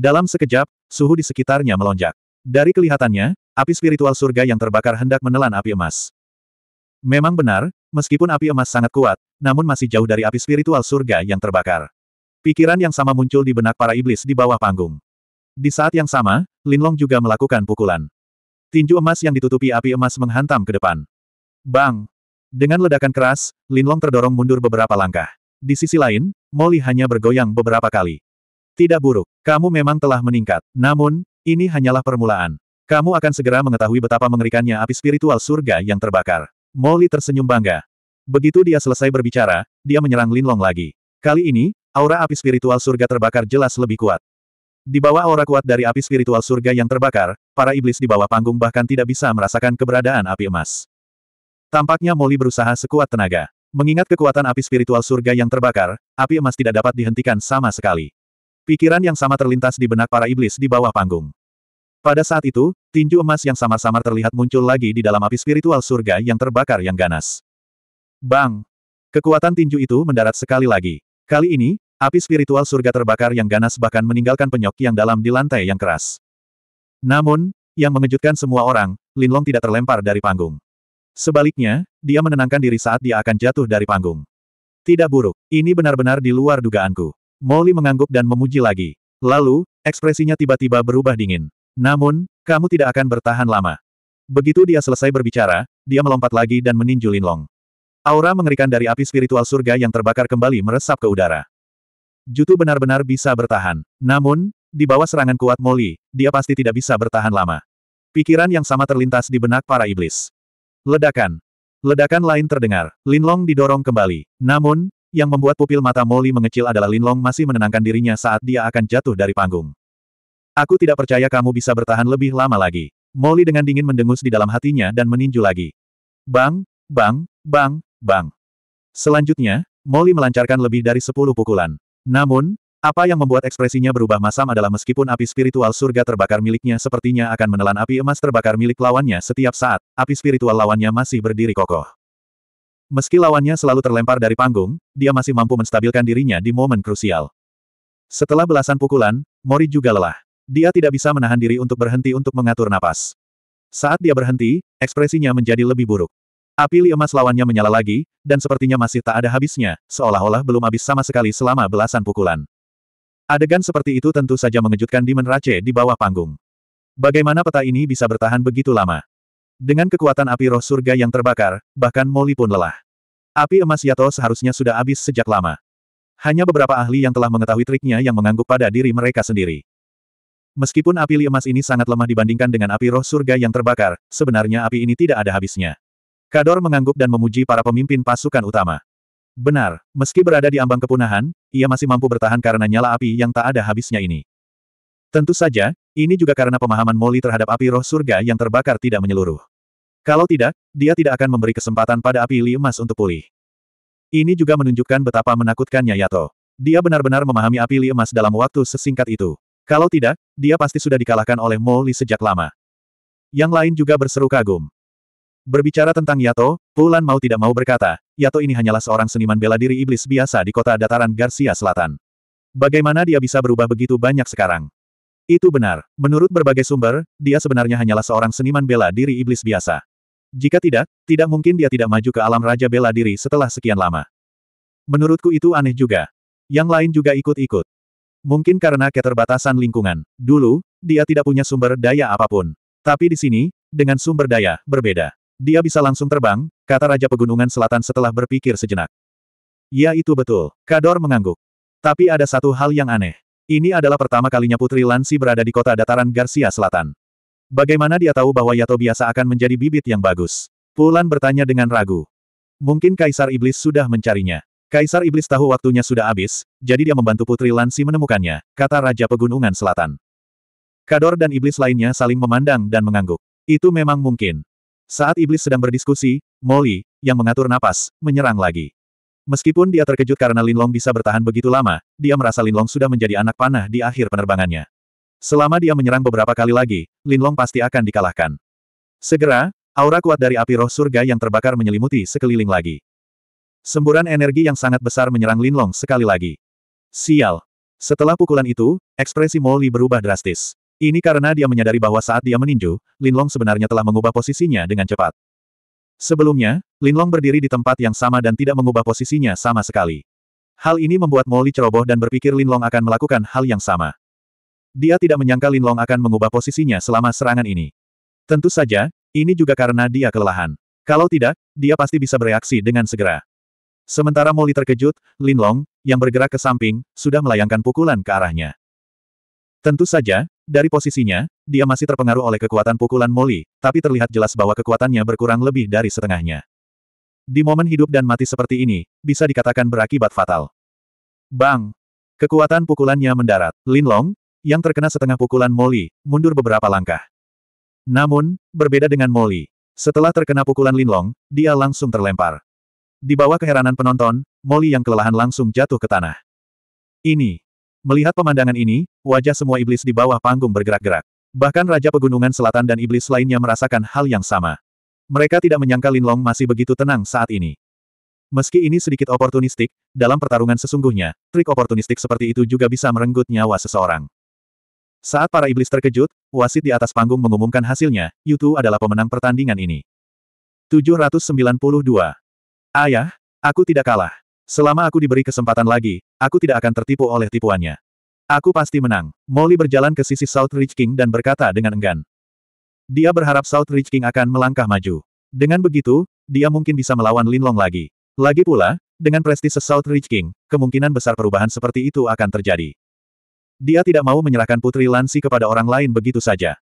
Dalam sekejap, suhu di sekitarnya melonjak. Dari kelihatannya, api spiritual surga yang terbakar hendak menelan api emas. Memang benar, meskipun api emas sangat kuat, namun masih jauh dari api spiritual surga yang terbakar. Pikiran yang sama muncul di benak para iblis di bawah panggung. Di saat yang sama, Linlong juga melakukan pukulan. Tinju emas yang ditutupi api emas menghantam ke depan. Bang! Dengan ledakan keras, Linlong terdorong mundur beberapa langkah. Di sisi lain, Molly hanya bergoyang beberapa kali. Tidak buruk. Kamu memang telah meningkat. Namun, ini hanyalah permulaan. Kamu akan segera mengetahui betapa mengerikannya api spiritual surga yang terbakar. Molly tersenyum bangga. Begitu dia selesai berbicara, dia menyerang Linlong lagi. Kali ini, aura api spiritual surga terbakar jelas lebih kuat. Di bawah aura kuat dari api spiritual surga yang terbakar, para iblis di bawah panggung bahkan tidak bisa merasakan keberadaan api emas. Tampaknya Molly berusaha sekuat tenaga. Mengingat kekuatan api spiritual surga yang terbakar, api emas tidak dapat dihentikan sama sekali. Pikiran yang sama terlintas di benak para iblis di bawah panggung. Pada saat itu, tinju emas yang samar-samar terlihat muncul lagi di dalam api spiritual surga yang terbakar yang ganas. Bang! Kekuatan tinju itu mendarat sekali lagi. Kali ini, api spiritual surga terbakar yang ganas bahkan meninggalkan penyok yang dalam di lantai yang keras. Namun, yang mengejutkan semua orang, Linlong tidak terlempar dari panggung. Sebaliknya, dia menenangkan diri saat dia akan jatuh dari panggung. Tidak buruk, ini benar-benar di luar dugaanku. Molly mengangguk dan memuji lagi. Lalu, ekspresinya tiba-tiba berubah dingin. Namun, kamu tidak akan bertahan lama. Begitu dia selesai berbicara, dia melompat lagi dan meninju Linlong. Aura mengerikan dari api spiritual surga yang terbakar kembali meresap ke udara. Jutu benar-benar bisa bertahan. Namun, di bawah serangan kuat Molly, dia pasti tidak bisa bertahan lama. Pikiran yang sama terlintas di benak para iblis. Ledakan. Ledakan lain terdengar. Linlong didorong kembali. Namun, yang membuat pupil mata Molly mengecil adalah Linlong masih menenangkan dirinya saat dia akan jatuh dari panggung. Aku tidak percaya kamu bisa bertahan lebih lama lagi. Molly dengan dingin mendengus di dalam hatinya dan meninju lagi. Bang, bang, bang, bang. Selanjutnya, Molly melancarkan lebih dari sepuluh pukulan. Namun, apa yang membuat ekspresinya berubah masam adalah meskipun api spiritual surga terbakar miliknya sepertinya akan menelan api emas terbakar milik lawannya setiap saat, api spiritual lawannya masih berdiri kokoh. Meski lawannya selalu terlempar dari panggung, dia masih mampu menstabilkan dirinya di momen krusial. Setelah belasan pukulan, Mori juga lelah. Dia tidak bisa menahan diri untuk berhenti untuk mengatur napas. Saat dia berhenti, ekspresinya menjadi lebih buruk. Api li emas lawannya menyala lagi, dan sepertinya masih tak ada habisnya, seolah-olah belum habis sama sekali selama belasan pukulan. Adegan seperti itu tentu saja mengejutkan Demon Rache di bawah panggung. Bagaimana peta ini bisa bertahan begitu lama? Dengan kekuatan api roh surga yang terbakar, bahkan Moli pun lelah. Api emas Yato seharusnya sudah habis sejak lama. Hanya beberapa ahli yang telah mengetahui triknya yang mengangguk pada diri mereka sendiri. Meskipun api li emas ini sangat lemah dibandingkan dengan api roh surga yang terbakar, sebenarnya api ini tidak ada habisnya. Kador mengangguk dan memuji para pemimpin pasukan utama. Benar, meski berada di ambang kepunahan, ia masih mampu bertahan karena nyala api yang tak ada habisnya ini. Tentu saja, ini juga karena pemahaman Moli terhadap api roh surga yang terbakar tidak menyeluruh. Kalau tidak, dia tidak akan memberi kesempatan pada api Li Emas untuk pulih. Ini juga menunjukkan betapa menakutkannya Yato. Dia benar-benar memahami api Li Emas dalam waktu sesingkat itu. Kalau tidak, dia pasti sudah dikalahkan oleh Mo Li sejak lama. Yang lain juga berseru kagum. Berbicara tentang Yato, Pulan mau tidak mau berkata, Yato ini hanyalah seorang seniman bela diri iblis biasa di kota dataran Garcia Selatan. Bagaimana dia bisa berubah begitu banyak sekarang? Itu benar. Menurut berbagai sumber, dia sebenarnya hanyalah seorang seniman bela diri iblis biasa. Jika tidak, tidak mungkin dia tidak maju ke alam Raja Bela Diri setelah sekian lama. Menurutku itu aneh juga. Yang lain juga ikut-ikut. Mungkin karena keterbatasan lingkungan. Dulu, dia tidak punya sumber daya apapun. Tapi di sini, dengan sumber daya, berbeda. Dia bisa langsung terbang, kata Raja Pegunungan Selatan setelah berpikir sejenak. Ya itu betul, Kador mengangguk. Tapi ada satu hal yang aneh. Ini adalah pertama kalinya Putri Lansi berada di kota dataran Garcia Selatan. Bagaimana dia tahu bahwa Yato biasa akan menjadi bibit yang bagus? Pulan bertanya dengan ragu. Mungkin Kaisar Iblis sudah mencarinya. Kaisar Iblis tahu waktunya sudah habis, jadi dia membantu Putri Lansi menemukannya, kata Raja Pegunungan Selatan. Kador dan Iblis lainnya saling memandang dan mengangguk. Itu memang mungkin. Saat Iblis sedang berdiskusi, Molly, yang mengatur napas, menyerang lagi. Meskipun dia terkejut karena Linlong bisa bertahan begitu lama, dia merasa Linlong sudah menjadi anak panah di akhir penerbangannya. Selama dia menyerang beberapa kali lagi, Linlong pasti akan dikalahkan. Segera, aura kuat dari api roh surga yang terbakar menyelimuti sekeliling lagi. Semburan energi yang sangat besar menyerang Linlong sekali lagi. Sial. Setelah pukulan itu, ekspresi Molly berubah drastis. Ini karena dia menyadari bahwa saat dia meninju, Linlong sebenarnya telah mengubah posisinya dengan cepat. Sebelumnya, Linlong berdiri di tempat yang sama dan tidak mengubah posisinya sama sekali. Hal ini membuat Molly ceroboh dan berpikir Linlong akan melakukan hal yang sama. Dia tidak menyangka Linlong akan mengubah posisinya selama serangan ini. Tentu saja, ini juga karena dia kelelahan. Kalau tidak, dia pasti bisa bereaksi dengan segera. Sementara Molly terkejut, Linlong, yang bergerak ke samping, sudah melayangkan pukulan ke arahnya. Tentu saja, dari posisinya, dia masih terpengaruh oleh kekuatan pukulan Molly, tapi terlihat jelas bahwa kekuatannya berkurang lebih dari setengahnya. Di momen hidup dan mati seperti ini, bisa dikatakan berakibat fatal. Bang! Kekuatan pukulannya mendarat. Linlong, yang terkena setengah pukulan Molly, mundur beberapa langkah. Namun, berbeda dengan Molly, setelah terkena pukulan Linlong, dia langsung terlempar. Di bawah keheranan penonton, Molly yang kelelahan langsung jatuh ke tanah. Ini. Melihat pemandangan ini, wajah semua iblis di bawah panggung bergerak-gerak. Bahkan Raja Pegunungan Selatan dan iblis lainnya merasakan hal yang sama. Mereka tidak menyangka Linlong masih begitu tenang saat ini. Meski ini sedikit oportunistik, dalam pertarungan sesungguhnya, trik oportunistik seperti itu juga bisa merenggut nyawa seseorang. Saat para iblis terkejut, wasit di atas panggung mengumumkan hasilnya, Yutu adalah pemenang pertandingan ini. 792. Ayah, aku tidak kalah. Selama aku diberi kesempatan lagi, aku tidak akan tertipu oleh tipuannya. Aku pasti menang. Molly berjalan ke sisi South Ridge King dan berkata dengan enggan. Dia berharap South Ridge King akan melangkah maju. Dengan begitu, dia mungkin bisa melawan Linlong lagi. Lagi pula, dengan prestise South Ridge King, kemungkinan besar perubahan seperti itu akan terjadi. Dia tidak mau menyerahkan Putri Lansi kepada orang lain begitu saja.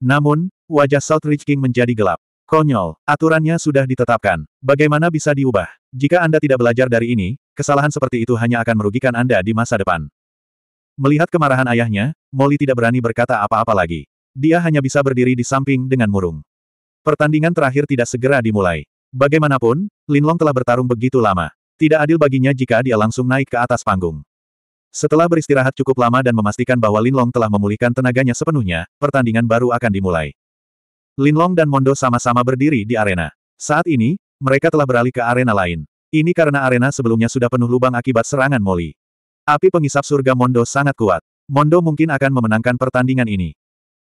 Namun, wajah Southridge King menjadi gelap. Konyol, aturannya sudah ditetapkan. Bagaimana bisa diubah? Jika Anda tidak belajar dari ini, kesalahan seperti itu hanya akan merugikan Anda di masa depan. Melihat kemarahan ayahnya, Molly tidak berani berkata apa-apa lagi. Dia hanya bisa berdiri di samping dengan murung. Pertandingan terakhir tidak segera dimulai. Bagaimanapun, Linlong telah bertarung begitu lama. Tidak adil baginya jika dia langsung naik ke atas panggung. Setelah beristirahat cukup lama dan memastikan bahwa Linlong telah memulihkan tenaganya sepenuhnya, pertandingan baru akan dimulai. Linlong dan Mondo sama-sama berdiri di arena. Saat ini, mereka telah beralih ke arena lain. Ini karena arena sebelumnya sudah penuh lubang akibat serangan Moli. Api pengisap surga Mondo sangat kuat. Mondo mungkin akan memenangkan pertandingan ini.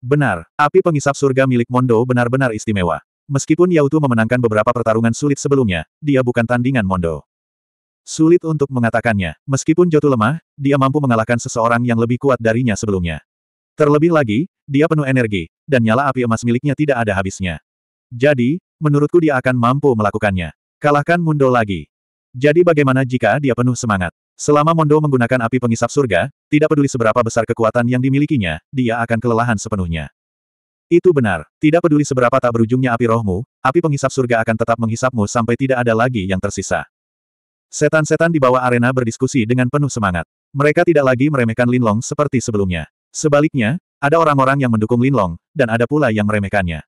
Benar, api pengisap surga milik Mondo benar-benar istimewa. Meskipun Yautu memenangkan beberapa pertarungan sulit sebelumnya, dia bukan tandingan Mondo. Sulit untuk mengatakannya, meskipun jatuh lemah, dia mampu mengalahkan seseorang yang lebih kuat darinya sebelumnya. Terlebih lagi, dia penuh energi, dan nyala api emas miliknya tidak ada habisnya. Jadi, menurutku dia akan mampu melakukannya. Kalahkan Mundo lagi. Jadi bagaimana jika dia penuh semangat? Selama Mondo menggunakan api pengisap surga, tidak peduli seberapa besar kekuatan yang dimilikinya, dia akan kelelahan sepenuhnya. Itu benar, tidak peduli seberapa tak berujungnya api rohmu, api pengisap surga akan tetap menghisapmu sampai tidak ada lagi yang tersisa. Setan-setan di bawah arena berdiskusi dengan penuh semangat. Mereka tidak lagi meremehkan Linlong seperti sebelumnya. Sebaliknya, ada orang-orang yang mendukung Linlong, dan ada pula yang meremehkannya.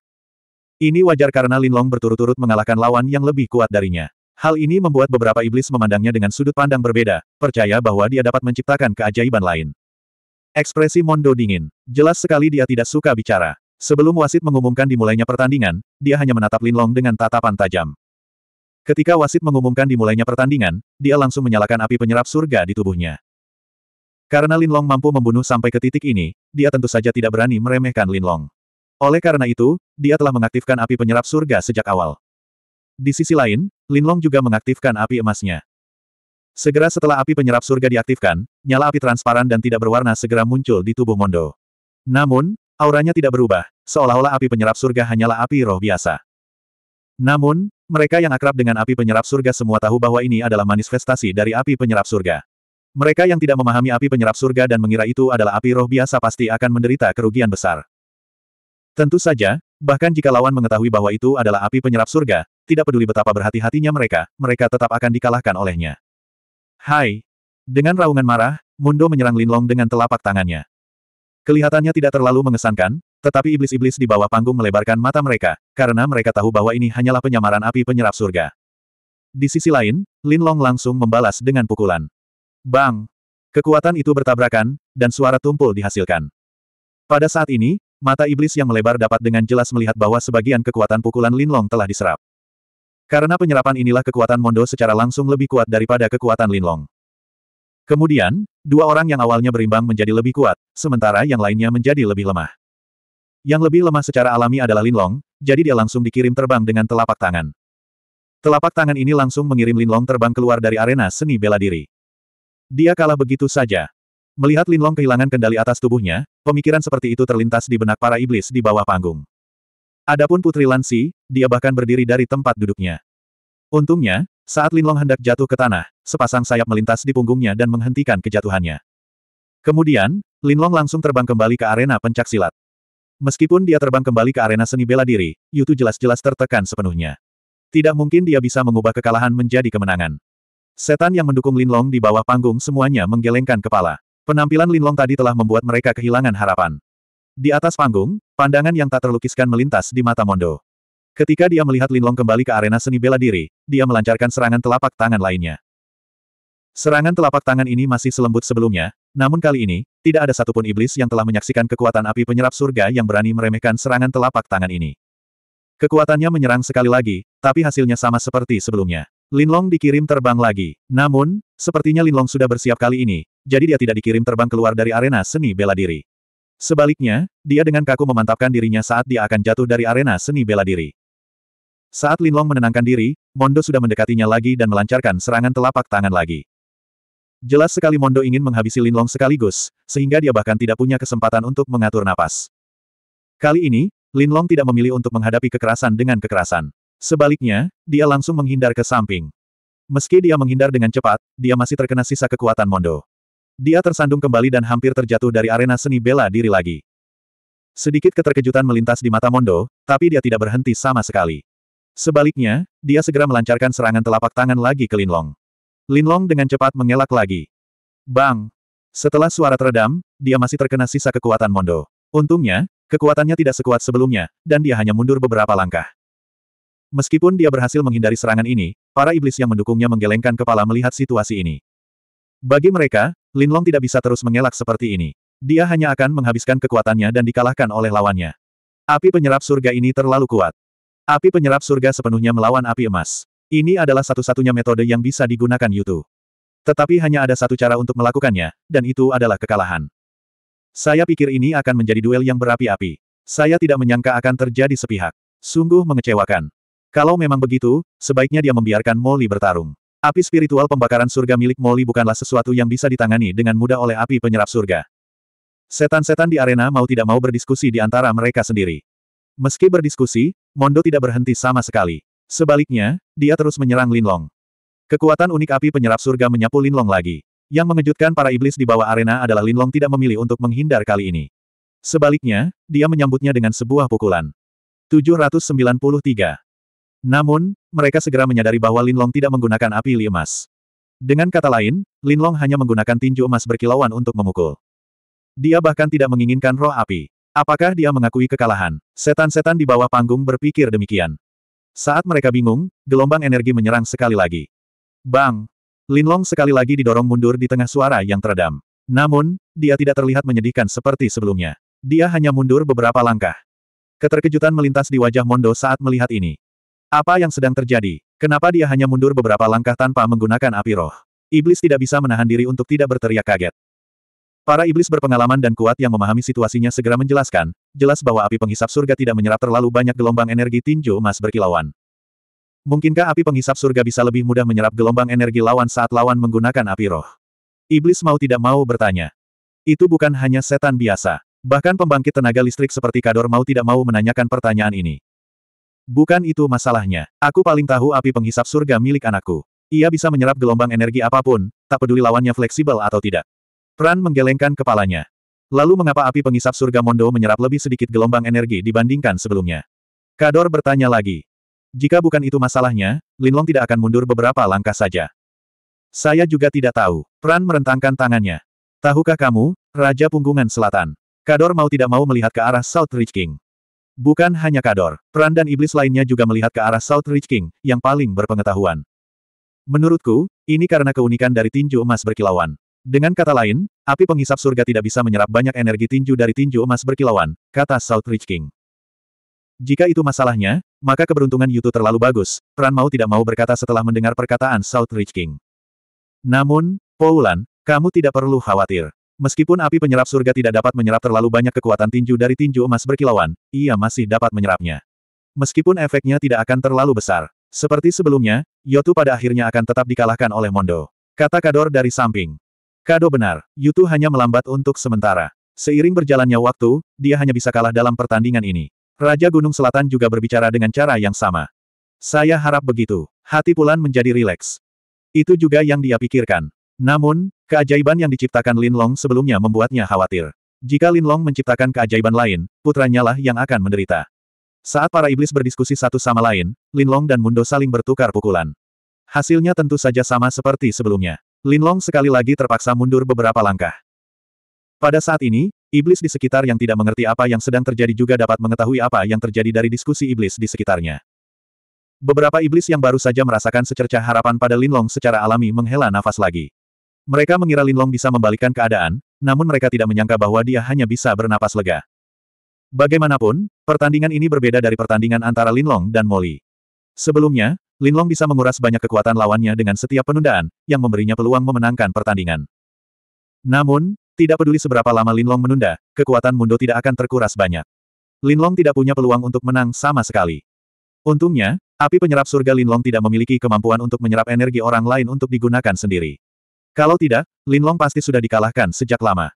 Ini wajar karena Linlong berturut-turut mengalahkan lawan yang lebih kuat darinya. Hal ini membuat beberapa iblis memandangnya dengan sudut pandang berbeda, percaya bahwa dia dapat menciptakan keajaiban lain. Ekspresi Mondo dingin. Jelas sekali dia tidak suka bicara. Sebelum wasit mengumumkan dimulainya pertandingan, dia hanya menatap Linlong dengan tatapan tajam. Ketika wasit mengumumkan dimulainya pertandingan, dia langsung menyalakan api penyerap surga di tubuhnya. Karena Linlong mampu membunuh sampai ke titik ini, dia tentu saja tidak berani meremehkan Linlong. Oleh karena itu, dia telah mengaktifkan api penyerap surga sejak awal. Di sisi lain, Linlong juga mengaktifkan api emasnya. Segera setelah api penyerap surga diaktifkan, nyala api transparan dan tidak berwarna segera muncul di tubuh Mondo. Namun, auranya tidak berubah, seolah-olah api penyerap surga hanyalah api roh biasa. Namun, mereka yang akrab dengan api penyerap surga semua tahu bahwa ini adalah manifestasi dari api penyerap surga. Mereka yang tidak memahami api penyerap surga dan mengira itu adalah api roh biasa pasti akan menderita kerugian besar. Tentu saja, bahkan jika lawan mengetahui bahwa itu adalah api penyerap surga, tidak peduli betapa berhati-hatinya mereka, mereka tetap akan dikalahkan olehnya. Hai! Dengan raungan marah, Mundo menyerang Linlong dengan telapak tangannya. Kelihatannya tidak terlalu mengesankan, tetapi iblis-iblis di bawah panggung melebarkan mata mereka, karena mereka tahu bahwa ini hanyalah penyamaran api penyerap surga. Di sisi lain, Lin Long langsung membalas dengan pukulan. Bang! Kekuatan itu bertabrakan, dan suara tumpul dihasilkan. Pada saat ini, mata iblis yang melebar dapat dengan jelas melihat bahwa sebagian kekuatan pukulan Lin Long telah diserap. Karena penyerapan inilah kekuatan Mondo secara langsung lebih kuat daripada kekuatan Lin Long. Kemudian, dua orang yang awalnya berimbang menjadi lebih kuat, sementara yang lainnya menjadi lebih lemah. Yang lebih lemah secara alami adalah Linlong, jadi dia langsung dikirim terbang dengan telapak tangan. Telapak tangan ini langsung mengirim Linlong terbang keluar dari arena seni bela diri. Dia kalah begitu saja. Melihat Linlong kehilangan kendali atas tubuhnya, pemikiran seperti itu terlintas di benak para iblis di bawah panggung. Adapun Putri Lansi, dia bahkan berdiri dari tempat duduknya. Untungnya, saat Linlong hendak jatuh ke tanah, sepasang sayap melintas di punggungnya dan menghentikan kejatuhannya. Kemudian, Linlong langsung terbang kembali ke arena pencaksilat. Meskipun dia terbang kembali ke arena seni bela diri, Yutu jelas-jelas tertekan sepenuhnya. Tidak mungkin dia bisa mengubah kekalahan menjadi kemenangan. Setan yang mendukung Linlong di bawah panggung semuanya menggelengkan kepala. Penampilan Linlong tadi telah membuat mereka kehilangan harapan. Di atas panggung, pandangan yang tak terlukiskan melintas di mata Mondo. Ketika dia melihat Linlong kembali ke arena seni bela diri, dia melancarkan serangan telapak tangan lainnya. Serangan telapak tangan ini masih selembut sebelumnya, namun kali ini, tidak ada satupun iblis yang telah menyaksikan kekuatan api penyerap surga yang berani meremehkan serangan telapak tangan ini. Kekuatannya menyerang sekali lagi, tapi hasilnya sama seperti sebelumnya. Linlong dikirim terbang lagi. Namun, sepertinya Linlong sudah bersiap kali ini, jadi dia tidak dikirim terbang keluar dari arena seni bela diri. Sebaliknya, dia dengan kaku memantapkan dirinya saat dia akan jatuh dari arena seni bela diri. Saat Linlong menenangkan diri, Mondo sudah mendekatinya lagi dan melancarkan serangan telapak tangan lagi. Jelas sekali Mondo ingin menghabisi Linlong sekaligus, sehingga dia bahkan tidak punya kesempatan untuk mengatur napas. Kali ini, Linlong tidak memilih untuk menghadapi kekerasan dengan kekerasan. Sebaliknya, dia langsung menghindar ke samping. Meski dia menghindar dengan cepat, dia masih terkena sisa kekuatan Mondo. Dia tersandung kembali dan hampir terjatuh dari arena seni bela diri lagi. Sedikit keterkejutan melintas di mata Mondo, tapi dia tidak berhenti sama sekali. Sebaliknya, dia segera melancarkan serangan telapak tangan lagi ke Linlong. Linlong dengan cepat mengelak lagi. Bang! Setelah suara teredam, dia masih terkena sisa kekuatan Mondo. Untungnya, kekuatannya tidak sekuat sebelumnya, dan dia hanya mundur beberapa langkah. Meskipun dia berhasil menghindari serangan ini, para iblis yang mendukungnya menggelengkan kepala melihat situasi ini. Bagi mereka, Linlong tidak bisa terus mengelak seperti ini. Dia hanya akan menghabiskan kekuatannya dan dikalahkan oleh lawannya. Api penyerap surga ini terlalu kuat. Api penyerap surga sepenuhnya melawan api emas. Ini adalah satu-satunya metode yang bisa digunakan Yutu. Tetapi hanya ada satu cara untuk melakukannya, dan itu adalah kekalahan. Saya pikir ini akan menjadi duel yang berapi-api. Saya tidak menyangka akan terjadi sepihak. Sungguh mengecewakan. Kalau memang begitu, sebaiknya dia membiarkan Molly bertarung. Api spiritual pembakaran surga milik Molly bukanlah sesuatu yang bisa ditangani dengan mudah oleh api penyerap surga. Setan-setan di arena mau tidak mau berdiskusi di antara mereka sendiri. Meski berdiskusi, Mondo tidak berhenti sama sekali. Sebaliknya, dia terus menyerang Linlong. Kekuatan unik api penyerap surga menyapu Linlong lagi. Yang mengejutkan para iblis di bawah arena adalah Linlong tidak memilih untuk menghindar kali ini. Sebaliknya, dia menyambutnya dengan sebuah pukulan. 793. Namun, mereka segera menyadari bahwa Linlong tidak menggunakan api li emas. Dengan kata lain, Linlong hanya menggunakan tinju emas berkilauan untuk memukul. Dia bahkan tidak menginginkan roh api. Apakah dia mengakui kekalahan? Setan-setan di bawah panggung berpikir demikian. Saat mereka bingung, gelombang energi menyerang sekali lagi. Bang! Linlong sekali lagi didorong mundur di tengah suara yang teredam. Namun, dia tidak terlihat menyedihkan seperti sebelumnya. Dia hanya mundur beberapa langkah. Keterkejutan melintas di wajah Mondo saat melihat ini. Apa yang sedang terjadi? Kenapa dia hanya mundur beberapa langkah tanpa menggunakan api roh? Iblis tidak bisa menahan diri untuk tidak berteriak kaget. Para iblis berpengalaman dan kuat yang memahami situasinya segera menjelaskan, jelas bahwa api penghisap surga tidak menyerap terlalu banyak gelombang energi tinju emas berkilauan. Mungkinkah api penghisap surga bisa lebih mudah menyerap gelombang energi lawan saat lawan menggunakan api roh? Iblis mau tidak mau bertanya. Itu bukan hanya setan biasa. Bahkan pembangkit tenaga listrik seperti Kador mau tidak mau menanyakan pertanyaan ini. Bukan itu masalahnya. Aku paling tahu api penghisap surga milik anakku. Ia bisa menyerap gelombang energi apapun, tak peduli lawannya fleksibel atau tidak. Pran menggelengkan kepalanya. Lalu mengapa api pengisap surga Mondo menyerap lebih sedikit gelombang energi dibandingkan sebelumnya? Kador bertanya lagi. Jika bukan itu masalahnya, Linlong tidak akan mundur beberapa langkah saja. Saya juga tidak tahu. Pran merentangkan tangannya. Tahukah kamu, Raja Punggungan Selatan? Kador mau tidak mau melihat ke arah South Ridge King. Bukan hanya Kador, Pran dan iblis lainnya juga melihat ke arah South Ridge King, yang paling berpengetahuan. Menurutku, ini karena keunikan dari tinju emas berkilauan. Dengan kata lain, api penghisap surga tidak bisa menyerap banyak energi tinju dari tinju emas berkilauan, kata Southridge King. Jika itu masalahnya, maka keberuntungan Yutu terlalu bagus, Pran mau tidak mau berkata setelah mendengar perkataan Southridge King. Namun, Poulan, kamu tidak perlu khawatir. Meskipun api penyerap surga tidak dapat menyerap terlalu banyak kekuatan tinju dari tinju emas berkilauan, ia masih dapat menyerapnya. Meskipun efeknya tidak akan terlalu besar. Seperti sebelumnya, Yotu pada akhirnya akan tetap dikalahkan oleh Mondo. Kata Kador dari samping. Kado benar, Yutu hanya melambat untuk sementara. Seiring berjalannya waktu, dia hanya bisa kalah dalam pertandingan ini. Raja Gunung Selatan juga berbicara dengan cara yang sama. Saya harap begitu. Hati Pulan menjadi rileks. Itu juga yang dia pikirkan. Namun, keajaiban yang diciptakan Lin Long sebelumnya membuatnya khawatir. Jika Lin Long menciptakan keajaiban lain, putranya lah yang akan menderita. Saat para iblis berdiskusi satu sama lain, Lin Long dan Mundo saling bertukar pukulan. Hasilnya tentu saja sama seperti sebelumnya. Linlong sekali lagi terpaksa mundur beberapa langkah. Pada saat ini, iblis di sekitar yang tidak mengerti apa yang sedang terjadi juga dapat mengetahui apa yang terjadi dari diskusi iblis di sekitarnya. Beberapa iblis yang baru saja merasakan secercah harapan pada Linlong secara alami menghela nafas lagi. Mereka mengira Linlong bisa membalikkan keadaan, namun mereka tidak menyangka bahwa dia hanya bisa bernapas lega. Bagaimanapun, pertandingan ini berbeda dari pertandingan antara Linlong dan Molly. Sebelumnya, Linlong bisa menguras banyak kekuatan lawannya dengan setiap penundaan, yang memberinya peluang memenangkan pertandingan. Namun, tidak peduli seberapa lama Linlong menunda, kekuatan Mundo tidak akan terkuras banyak. Linlong tidak punya peluang untuk menang sama sekali. Untungnya, api penyerap surga Linlong tidak memiliki kemampuan untuk menyerap energi orang lain untuk digunakan sendiri. Kalau tidak, Linlong pasti sudah dikalahkan sejak lama.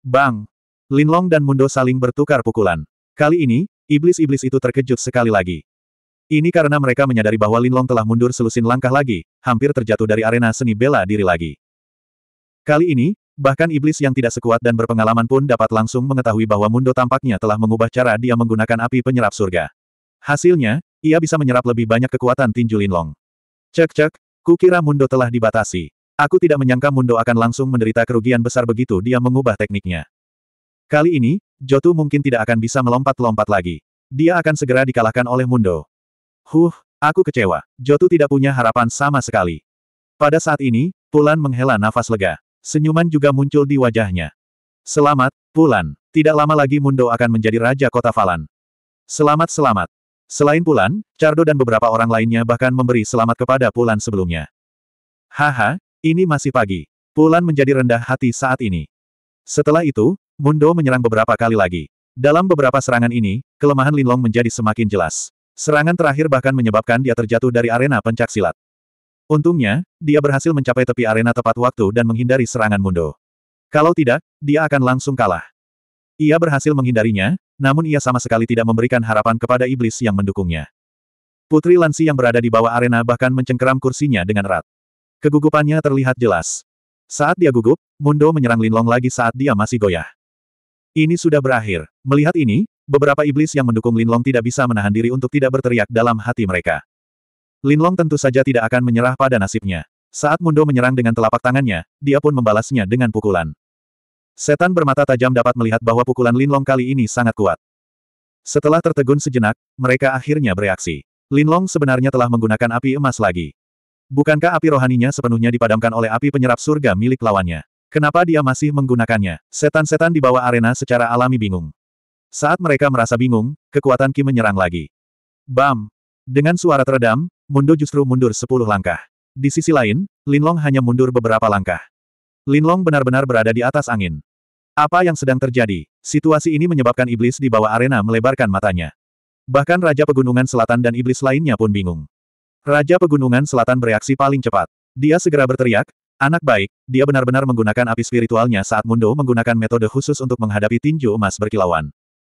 Bang! Linlong dan Mundo saling bertukar pukulan. Kali ini, iblis-iblis itu terkejut sekali lagi. Ini karena mereka menyadari bahwa Linlong telah mundur selusin langkah lagi, hampir terjatuh dari arena seni bela diri lagi. Kali ini, bahkan iblis yang tidak sekuat dan berpengalaman pun dapat langsung mengetahui bahwa Mundo tampaknya telah mengubah cara dia menggunakan api penyerap surga. Hasilnya, ia bisa menyerap lebih banyak kekuatan tinju Linlong. Cek-cek, kukira Mundo telah dibatasi. Aku tidak menyangka Mundo akan langsung menderita kerugian besar begitu dia mengubah tekniknya. Kali ini, Jotu mungkin tidak akan bisa melompat-lompat lagi. Dia akan segera dikalahkan oleh Mundo. Huh, aku kecewa. Jotu tidak punya harapan sama sekali. Pada saat ini, Pulan menghela nafas lega. Senyuman juga muncul di wajahnya. Selamat, Pulan. Tidak lama lagi Mundo akan menjadi Raja Kota Falan. Selamat-selamat. Selain Pulan, Cardo dan beberapa orang lainnya bahkan memberi selamat kepada Pulan sebelumnya. Haha, ini masih pagi. Pulan menjadi rendah hati saat ini. Setelah itu, Mundo menyerang beberapa kali lagi. Dalam beberapa serangan ini, kelemahan Linlong menjadi semakin jelas. Serangan terakhir bahkan menyebabkan dia terjatuh dari arena pencak silat. Untungnya, dia berhasil mencapai tepi arena tepat waktu dan menghindari serangan Mundo. Kalau tidak, dia akan langsung kalah. Ia berhasil menghindarinya, namun ia sama sekali tidak memberikan harapan kepada iblis yang mendukungnya. Putri Lansi yang berada di bawah arena bahkan mencengkeram kursinya dengan erat. Kegugupannya terlihat jelas. Saat dia gugup, Mundo menyerang Linlong lagi saat dia masih goyah. Ini sudah berakhir. Melihat ini, Beberapa iblis yang mendukung Linlong tidak bisa menahan diri untuk tidak berteriak dalam hati mereka. Linlong tentu saja tidak akan menyerah pada nasibnya. Saat Mundo menyerang dengan telapak tangannya, dia pun membalasnya dengan pukulan. Setan bermata tajam dapat melihat bahwa pukulan Linlong kali ini sangat kuat. Setelah tertegun sejenak, mereka akhirnya bereaksi. Linlong sebenarnya telah menggunakan api emas lagi. Bukankah api rohaninya sepenuhnya dipadamkan oleh api penyerap surga milik lawannya? Kenapa dia masih menggunakannya? Setan-setan di bawah arena secara alami bingung. Saat mereka merasa bingung, kekuatan Ki menyerang lagi. Bam! Dengan suara teredam, Mundo justru mundur sepuluh langkah. Di sisi lain, Linlong hanya mundur beberapa langkah. Linlong benar-benar berada di atas angin. Apa yang sedang terjadi? Situasi ini menyebabkan iblis di bawah arena melebarkan matanya. Bahkan Raja Pegunungan Selatan dan iblis lainnya pun bingung. Raja Pegunungan Selatan bereaksi paling cepat. Dia segera berteriak, anak baik, dia benar-benar menggunakan api spiritualnya saat Mundo menggunakan metode khusus untuk menghadapi tinju emas berkilauan.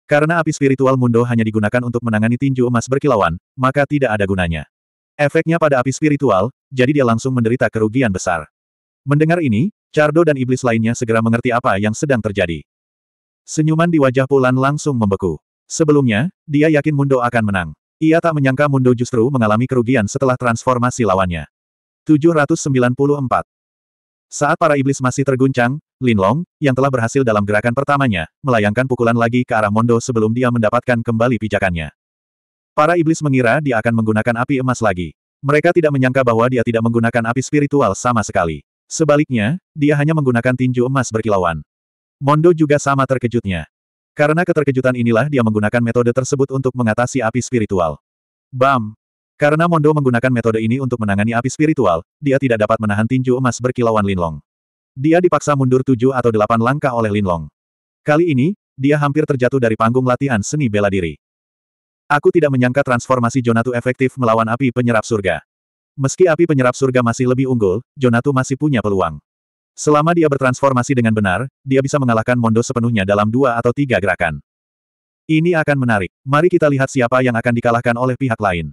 Karena api spiritual Mundo hanya digunakan untuk menangani tinju emas berkilauan, maka tidak ada gunanya. Efeknya pada api spiritual, jadi dia langsung menderita kerugian besar. Mendengar ini, Cardo dan iblis lainnya segera mengerti apa yang sedang terjadi. Senyuman di wajah Pulan langsung membeku. Sebelumnya, dia yakin Mundo akan menang. Ia tak menyangka Mundo justru mengalami kerugian setelah transformasi lawannya. 794. Saat para iblis masih terguncang, Lin Long, yang telah berhasil dalam gerakan pertamanya, melayangkan pukulan lagi ke arah Mondo sebelum dia mendapatkan kembali pijakannya. Para iblis mengira dia akan menggunakan api emas lagi. Mereka tidak menyangka bahwa dia tidak menggunakan api spiritual sama sekali. Sebaliknya, dia hanya menggunakan tinju emas berkilauan. Mondo juga sama terkejutnya. Karena keterkejutan inilah dia menggunakan metode tersebut untuk mengatasi api spiritual. Bam! Karena Mondo menggunakan metode ini untuk menangani api spiritual, dia tidak dapat menahan tinju emas berkilauan Linlong. Dia dipaksa mundur tujuh atau delapan langkah oleh Linlong. Kali ini, dia hampir terjatuh dari panggung latihan seni bela diri. Aku tidak menyangka transformasi Jonatu efektif melawan api penyerap surga. Meski api penyerap surga masih lebih unggul, Jonatu masih punya peluang. Selama dia bertransformasi dengan benar, dia bisa mengalahkan Mondo sepenuhnya dalam dua atau tiga gerakan. Ini akan menarik. Mari kita lihat siapa yang akan dikalahkan oleh pihak lain.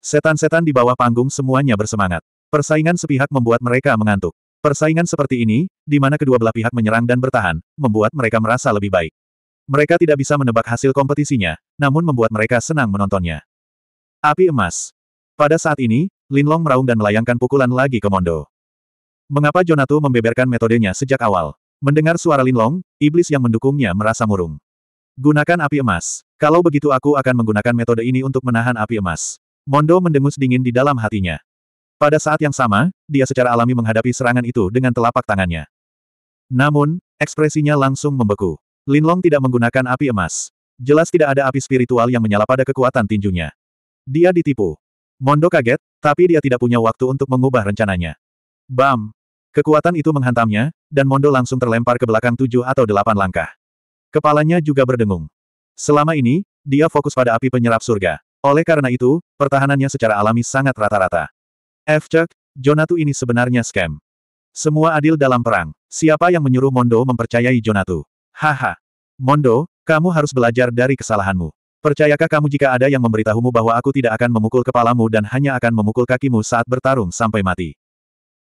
Setan-setan di bawah panggung semuanya bersemangat. Persaingan sepihak membuat mereka mengantuk. Persaingan seperti ini, di mana kedua belah pihak menyerang dan bertahan, membuat mereka merasa lebih baik. Mereka tidak bisa menebak hasil kompetisinya, namun membuat mereka senang menontonnya. Api emas. Pada saat ini, Lin Long meraung dan melayangkan pukulan lagi ke Mondo. Mengapa Jonatu membeberkan metodenya sejak awal? Mendengar suara Lin Long, iblis yang mendukungnya merasa murung. Gunakan api emas. Kalau begitu aku akan menggunakan metode ini untuk menahan api emas. Mondo mendengus dingin di dalam hatinya. Pada saat yang sama, dia secara alami menghadapi serangan itu dengan telapak tangannya. Namun, ekspresinya langsung membeku. Linlong tidak menggunakan api emas. Jelas tidak ada api spiritual yang menyala pada kekuatan tinjunya. Dia ditipu. Mondo kaget, tapi dia tidak punya waktu untuk mengubah rencananya. Bam! Kekuatan itu menghantamnya, dan Mondo langsung terlempar ke belakang tujuh atau delapan langkah. Kepalanya juga berdengung. Selama ini, dia fokus pada api penyerap surga. Oleh karena itu, pertahanannya secara alami sangat rata-rata. Efcek, Jonatu ini sebenarnya scam. Semua adil dalam perang. Siapa yang menyuruh Mondo mempercayai Jonatu? Haha. Mondo, kamu harus belajar dari kesalahanmu. Percayakah kamu jika ada yang memberitahumu bahwa aku tidak akan memukul kepalamu dan hanya akan memukul kakimu saat bertarung sampai mati?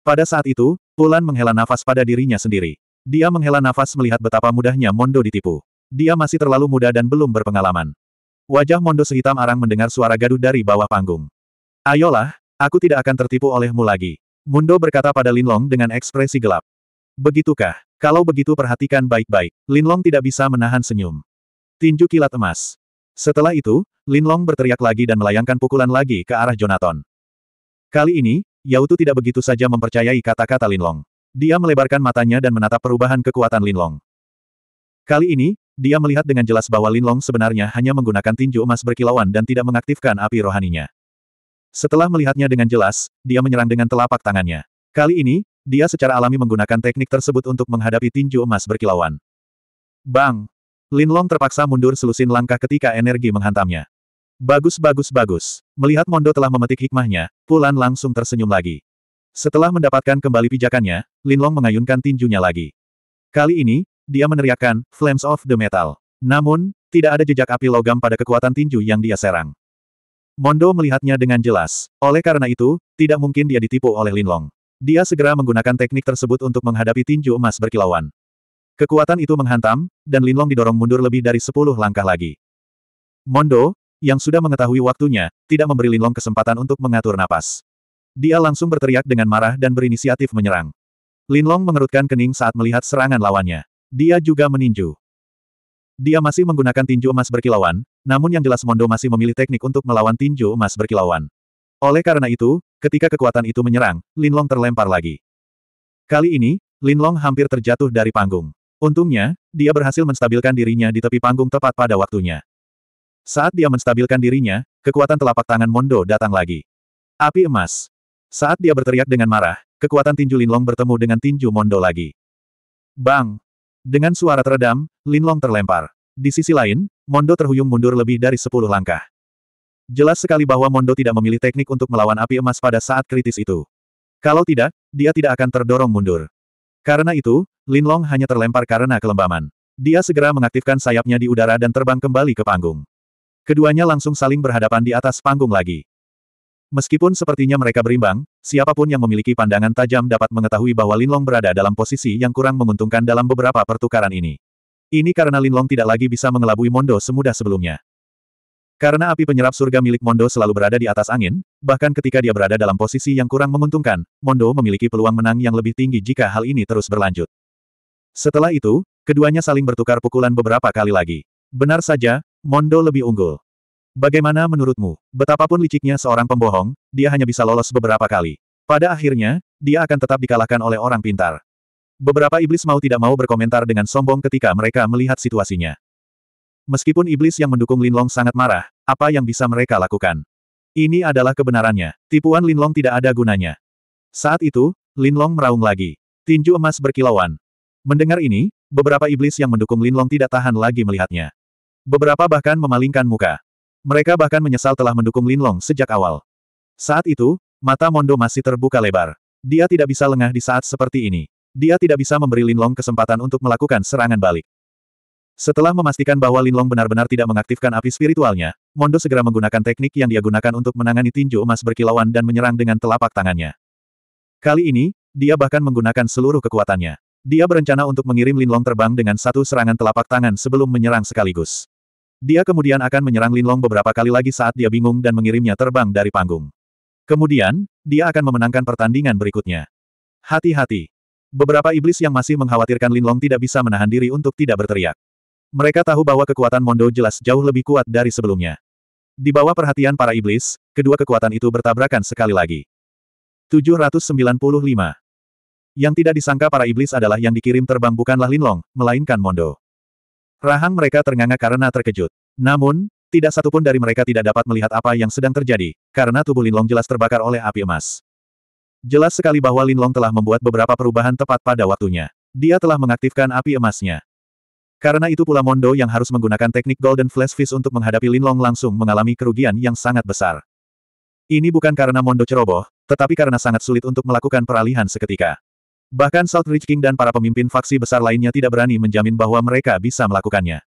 Pada saat itu, Pulan menghela nafas pada dirinya sendiri. Dia menghela nafas melihat betapa mudahnya Mondo ditipu. Dia masih terlalu muda dan belum berpengalaman. Wajah Mondo sehitam arang mendengar suara gaduh dari bawah panggung. Ayolah, aku tidak akan tertipu olehmu lagi. Mundo berkata pada Linlong dengan ekspresi gelap. Begitukah? Kalau begitu perhatikan baik-baik. Linlong tidak bisa menahan senyum. Tinju kilat emas. Setelah itu, Linlong berteriak lagi dan melayangkan pukulan lagi ke arah Jonathan. Kali ini, Yautu tidak begitu saja mempercayai kata-kata Linlong. Dia melebarkan matanya dan menatap perubahan kekuatan Linlong. Kali ini, dia melihat dengan jelas bahwa Linlong sebenarnya hanya menggunakan tinju emas berkilauan dan tidak mengaktifkan api rohaninya. Setelah melihatnya dengan jelas, dia menyerang dengan telapak tangannya. Kali ini, dia secara alami menggunakan teknik tersebut untuk menghadapi tinju emas berkilauan. Bang! Linlong terpaksa mundur selusin langkah ketika energi menghantamnya. Bagus bagus bagus. Melihat Mondo telah memetik hikmahnya, Pulan langsung tersenyum lagi. Setelah mendapatkan kembali pijakannya, Linlong mengayunkan tinjunya lagi. Kali ini, dia meneriakkan, Flames of the Metal. Namun, tidak ada jejak api logam pada kekuatan tinju yang dia serang. Mondo melihatnya dengan jelas. Oleh karena itu, tidak mungkin dia ditipu oleh Linlong. Dia segera menggunakan teknik tersebut untuk menghadapi tinju emas berkilauan. Kekuatan itu menghantam, dan Linlong didorong mundur lebih dari sepuluh langkah lagi. Mondo, yang sudah mengetahui waktunya, tidak memberi Linlong kesempatan untuk mengatur napas. Dia langsung berteriak dengan marah dan berinisiatif menyerang. Linlong mengerutkan kening saat melihat serangan lawannya. Dia juga meninju. Dia masih menggunakan tinju emas berkilauan, namun yang jelas Mondo masih memilih teknik untuk melawan tinju emas berkilauan. Oleh karena itu, ketika kekuatan itu menyerang, Linlong terlempar lagi. Kali ini, Linlong hampir terjatuh dari panggung. Untungnya, dia berhasil menstabilkan dirinya di tepi panggung tepat pada waktunya. Saat dia menstabilkan dirinya, kekuatan telapak tangan Mondo datang lagi. Api emas. Saat dia berteriak dengan marah, kekuatan tinju Linlong bertemu dengan tinju Mondo lagi. Bang! Dengan suara teredam, Linlong terlempar. Di sisi lain, Mondo terhuyung mundur lebih dari sepuluh langkah. Jelas sekali bahwa Mondo tidak memilih teknik untuk melawan api emas pada saat kritis itu. Kalau tidak, dia tidak akan terdorong mundur. Karena itu, Linlong hanya terlempar karena kelembaman. Dia segera mengaktifkan sayapnya di udara dan terbang kembali ke panggung. Keduanya langsung saling berhadapan di atas panggung lagi. Meskipun sepertinya mereka berimbang, siapapun yang memiliki pandangan tajam dapat mengetahui bahwa Linlong berada dalam posisi yang kurang menguntungkan dalam beberapa pertukaran ini. Ini karena Linlong tidak lagi bisa mengelabui Mondo semudah sebelumnya. Karena api penyerap surga milik Mondo selalu berada di atas angin, bahkan ketika dia berada dalam posisi yang kurang menguntungkan, Mondo memiliki peluang menang yang lebih tinggi jika hal ini terus berlanjut. Setelah itu, keduanya saling bertukar pukulan beberapa kali lagi. Benar saja, Mondo lebih unggul. Bagaimana menurutmu, betapapun liciknya seorang pembohong, dia hanya bisa lolos beberapa kali. Pada akhirnya, dia akan tetap dikalahkan oleh orang pintar. Beberapa iblis mau tidak mau berkomentar dengan sombong ketika mereka melihat situasinya. Meskipun iblis yang mendukung Linlong sangat marah, apa yang bisa mereka lakukan? Ini adalah kebenarannya, tipuan Linlong tidak ada gunanya. Saat itu, Linlong meraung lagi. Tinju emas berkilauan. Mendengar ini, beberapa iblis yang mendukung Linlong tidak tahan lagi melihatnya. Beberapa bahkan memalingkan muka. Mereka bahkan menyesal telah mendukung Linlong sejak awal. Saat itu, mata Mondo masih terbuka lebar. Dia tidak bisa lengah di saat seperti ini. Dia tidak bisa memberi Linlong kesempatan untuk melakukan serangan balik. Setelah memastikan bahwa Linlong benar-benar tidak mengaktifkan api spiritualnya, Mondo segera menggunakan teknik yang dia gunakan untuk menangani tinju emas berkilauan dan menyerang dengan telapak tangannya. Kali ini, dia bahkan menggunakan seluruh kekuatannya. Dia berencana untuk mengirim Linlong terbang dengan satu serangan telapak tangan sebelum menyerang sekaligus. Dia kemudian akan menyerang Linlong beberapa kali lagi saat dia bingung dan mengirimnya terbang dari panggung. Kemudian, dia akan memenangkan pertandingan berikutnya. Hati-hati. Beberapa iblis yang masih mengkhawatirkan Linlong tidak bisa menahan diri untuk tidak berteriak. Mereka tahu bahwa kekuatan Mondo jelas jauh lebih kuat dari sebelumnya. Di bawah perhatian para iblis, kedua kekuatan itu bertabrakan sekali lagi. 795. Yang tidak disangka para iblis adalah yang dikirim terbang bukanlah Linlong, melainkan Mondo. Rahang mereka ternganga karena terkejut. Namun, tidak satupun dari mereka tidak dapat melihat apa yang sedang terjadi, karena tubuh Linlong jelas terbakar oleh api emas. Jelas sekali bahwa Linlong telah membuat beberapa perubahan tepat pada waktunya. Dia telah mengaktifkan api emasnya. Karena itu pula Mondo yang harus menggunakan teknik Golden Flash Fist untuk menghadapi Linlong langsung mengalami kerugian yang sangat besar. Ini bukan karena Mondo ceroboh, tetapi karena sangat sulit untuk melakukan peralihan seketika. Bahkan Southridge King dan para pemimpin faksi besar lainnya tidak berani menjamin bahwa mereka bisa melakukannya.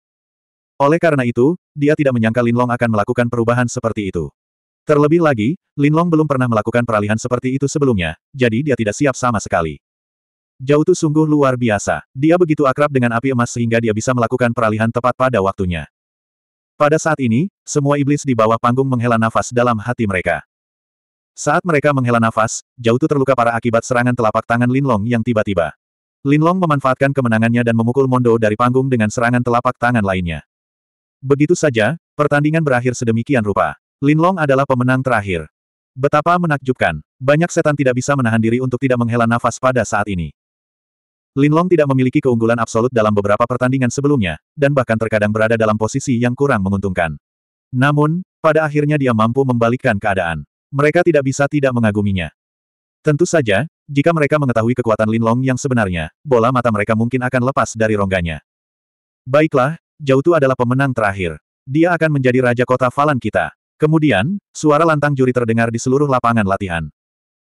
Oleh karena itu, dia tidak menyangka Lin Long akan melakukan perubahan seperti itu. Terlebih lagi, Lin Long belum pernah melakukan peralihan seperti itu sebelumnya, jadi dia tidak siap sama sekali. Jauh itu sungguh luar biasa. Dia begitu akrab dengan api emas sehingga dia bisa melakukan peralihan tepat pada waktunya. Pada saat ini, semua iblis di bawah panggung menghela nafas dalam hati mereka. Saat mereka menghela nafas, Jautu terluka para akibat serangan telapak tangan Linlong yang tiba-tiba. Linlong memanfaatkan kemenangannya dan memukul Mondo dari panggung dengan serangan telapak tangan lainnya. Begitu saja, pertandingan berakhir sedemikian rupa. Linlong adalah pemenang terakhir. Betapa menakjubkan. Banyak setan tidak bisa menahan diri untuk tidak menghela nafas pada saat ini. Linlong tidak memiliki keunggulan absolut dalam beberapa pertandingan sebelumnya, dan bahkan terkadang berada dalam posisi yang kurang menguntungkan. Namun, pada akhirnya dia mampu membalikkan keadaan. Mereka tidak bisa tidak mengaguminya. Tentu saja, jika mereka mengetahui kekuatan Linlong yang sebenarnya, bola mata mereka mungkin akan lepas dari rongganya. Baiklah, Jautu adalah pemenang terakhir. Dia akan menjadi raja kota Valan kita. Kemudian, suara lantang juri terdengar di seluruh lapangan latihan.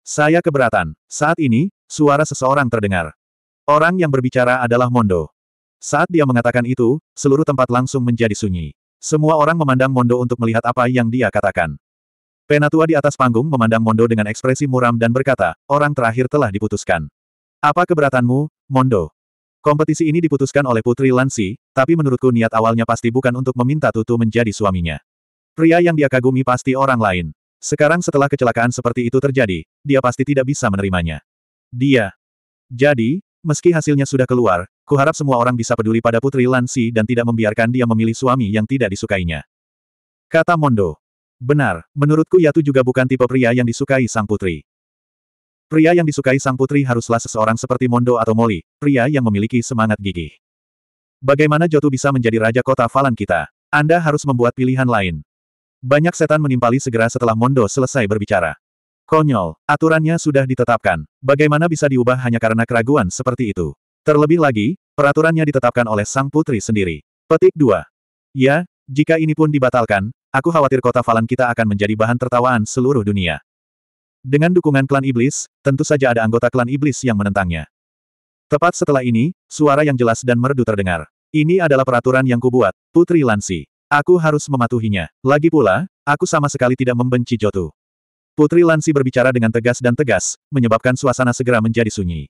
Saya keberatan. Saat ini, suara seseorang terdengar. Orang yang berbicara adalah Mondo. Saat dia mengatakan itu, seluruh tempat langsung menjadi sunyi. Semua orang memandang Mondo untuk melihat apa yang dia katakan. Penatua di atas panggung memandang Mondo dengan ekspresi muram dan berkata, orang terakhir telah diputuskan. Apa keberatanmu, Mondo? Kompetisi ini diputuskan oleh Putri Lansi, tapi menurutku niat awalnya pasti bukan untuk meminta Tutu menjadi suaminya. Pria yang dia kagumi pasti orang lain. Sekarang setelah kecelakaan seperti itu terjadi, dia pasti tidak bisa menerimanya. Dia. Jadi, meski hasilnya sudah keluar, kuharap semua orang bisa peduli pada Putri Lansi dan tidak membiarkan dia memilih suami yang tidak disukainya. Kata Mondo. Benar, menurutku Yatu juga bukan tipe pria yang disukai sang putri. Pria yang disukai sang putri haruslah seseorang seperti Mondo atau Molly, pria yang memiliki semangat gigih. Bagaimana Jotu bisa menjadi raja kota Valan kita? Anda harus membuat pilihan lain. Banyak setan menimpali segera setelah Mondo selesai berbicara. Konyol, aturannya sudah ditetapkan. Bagaimana bisa diubah hanya karena keraguan seperti itu? Terlebih lagi, peraturannya ditetapkan oleh sang putri sendiri. Petik 2. Ya, jika ini pun dibatalkan, aku khawatir kota Falan kita akan menjadi bahan tertawaan seluruh dunia. Dengan dukungan klan iblis, tentu saja ada anggota klan iblis yang menentangnya. Tepat setelah ini, suara yang jelas dan merdu terdengar. Ini adalah peraturan yang kubuat, Putri Lansi. Aku harus mematuhinya. Lagi pula, aku sama sekali tidak membenci Jotu. Putri Lansi berbicara dengan tegas dan tegas, menyebabkan suasana segera menjadi sunyi.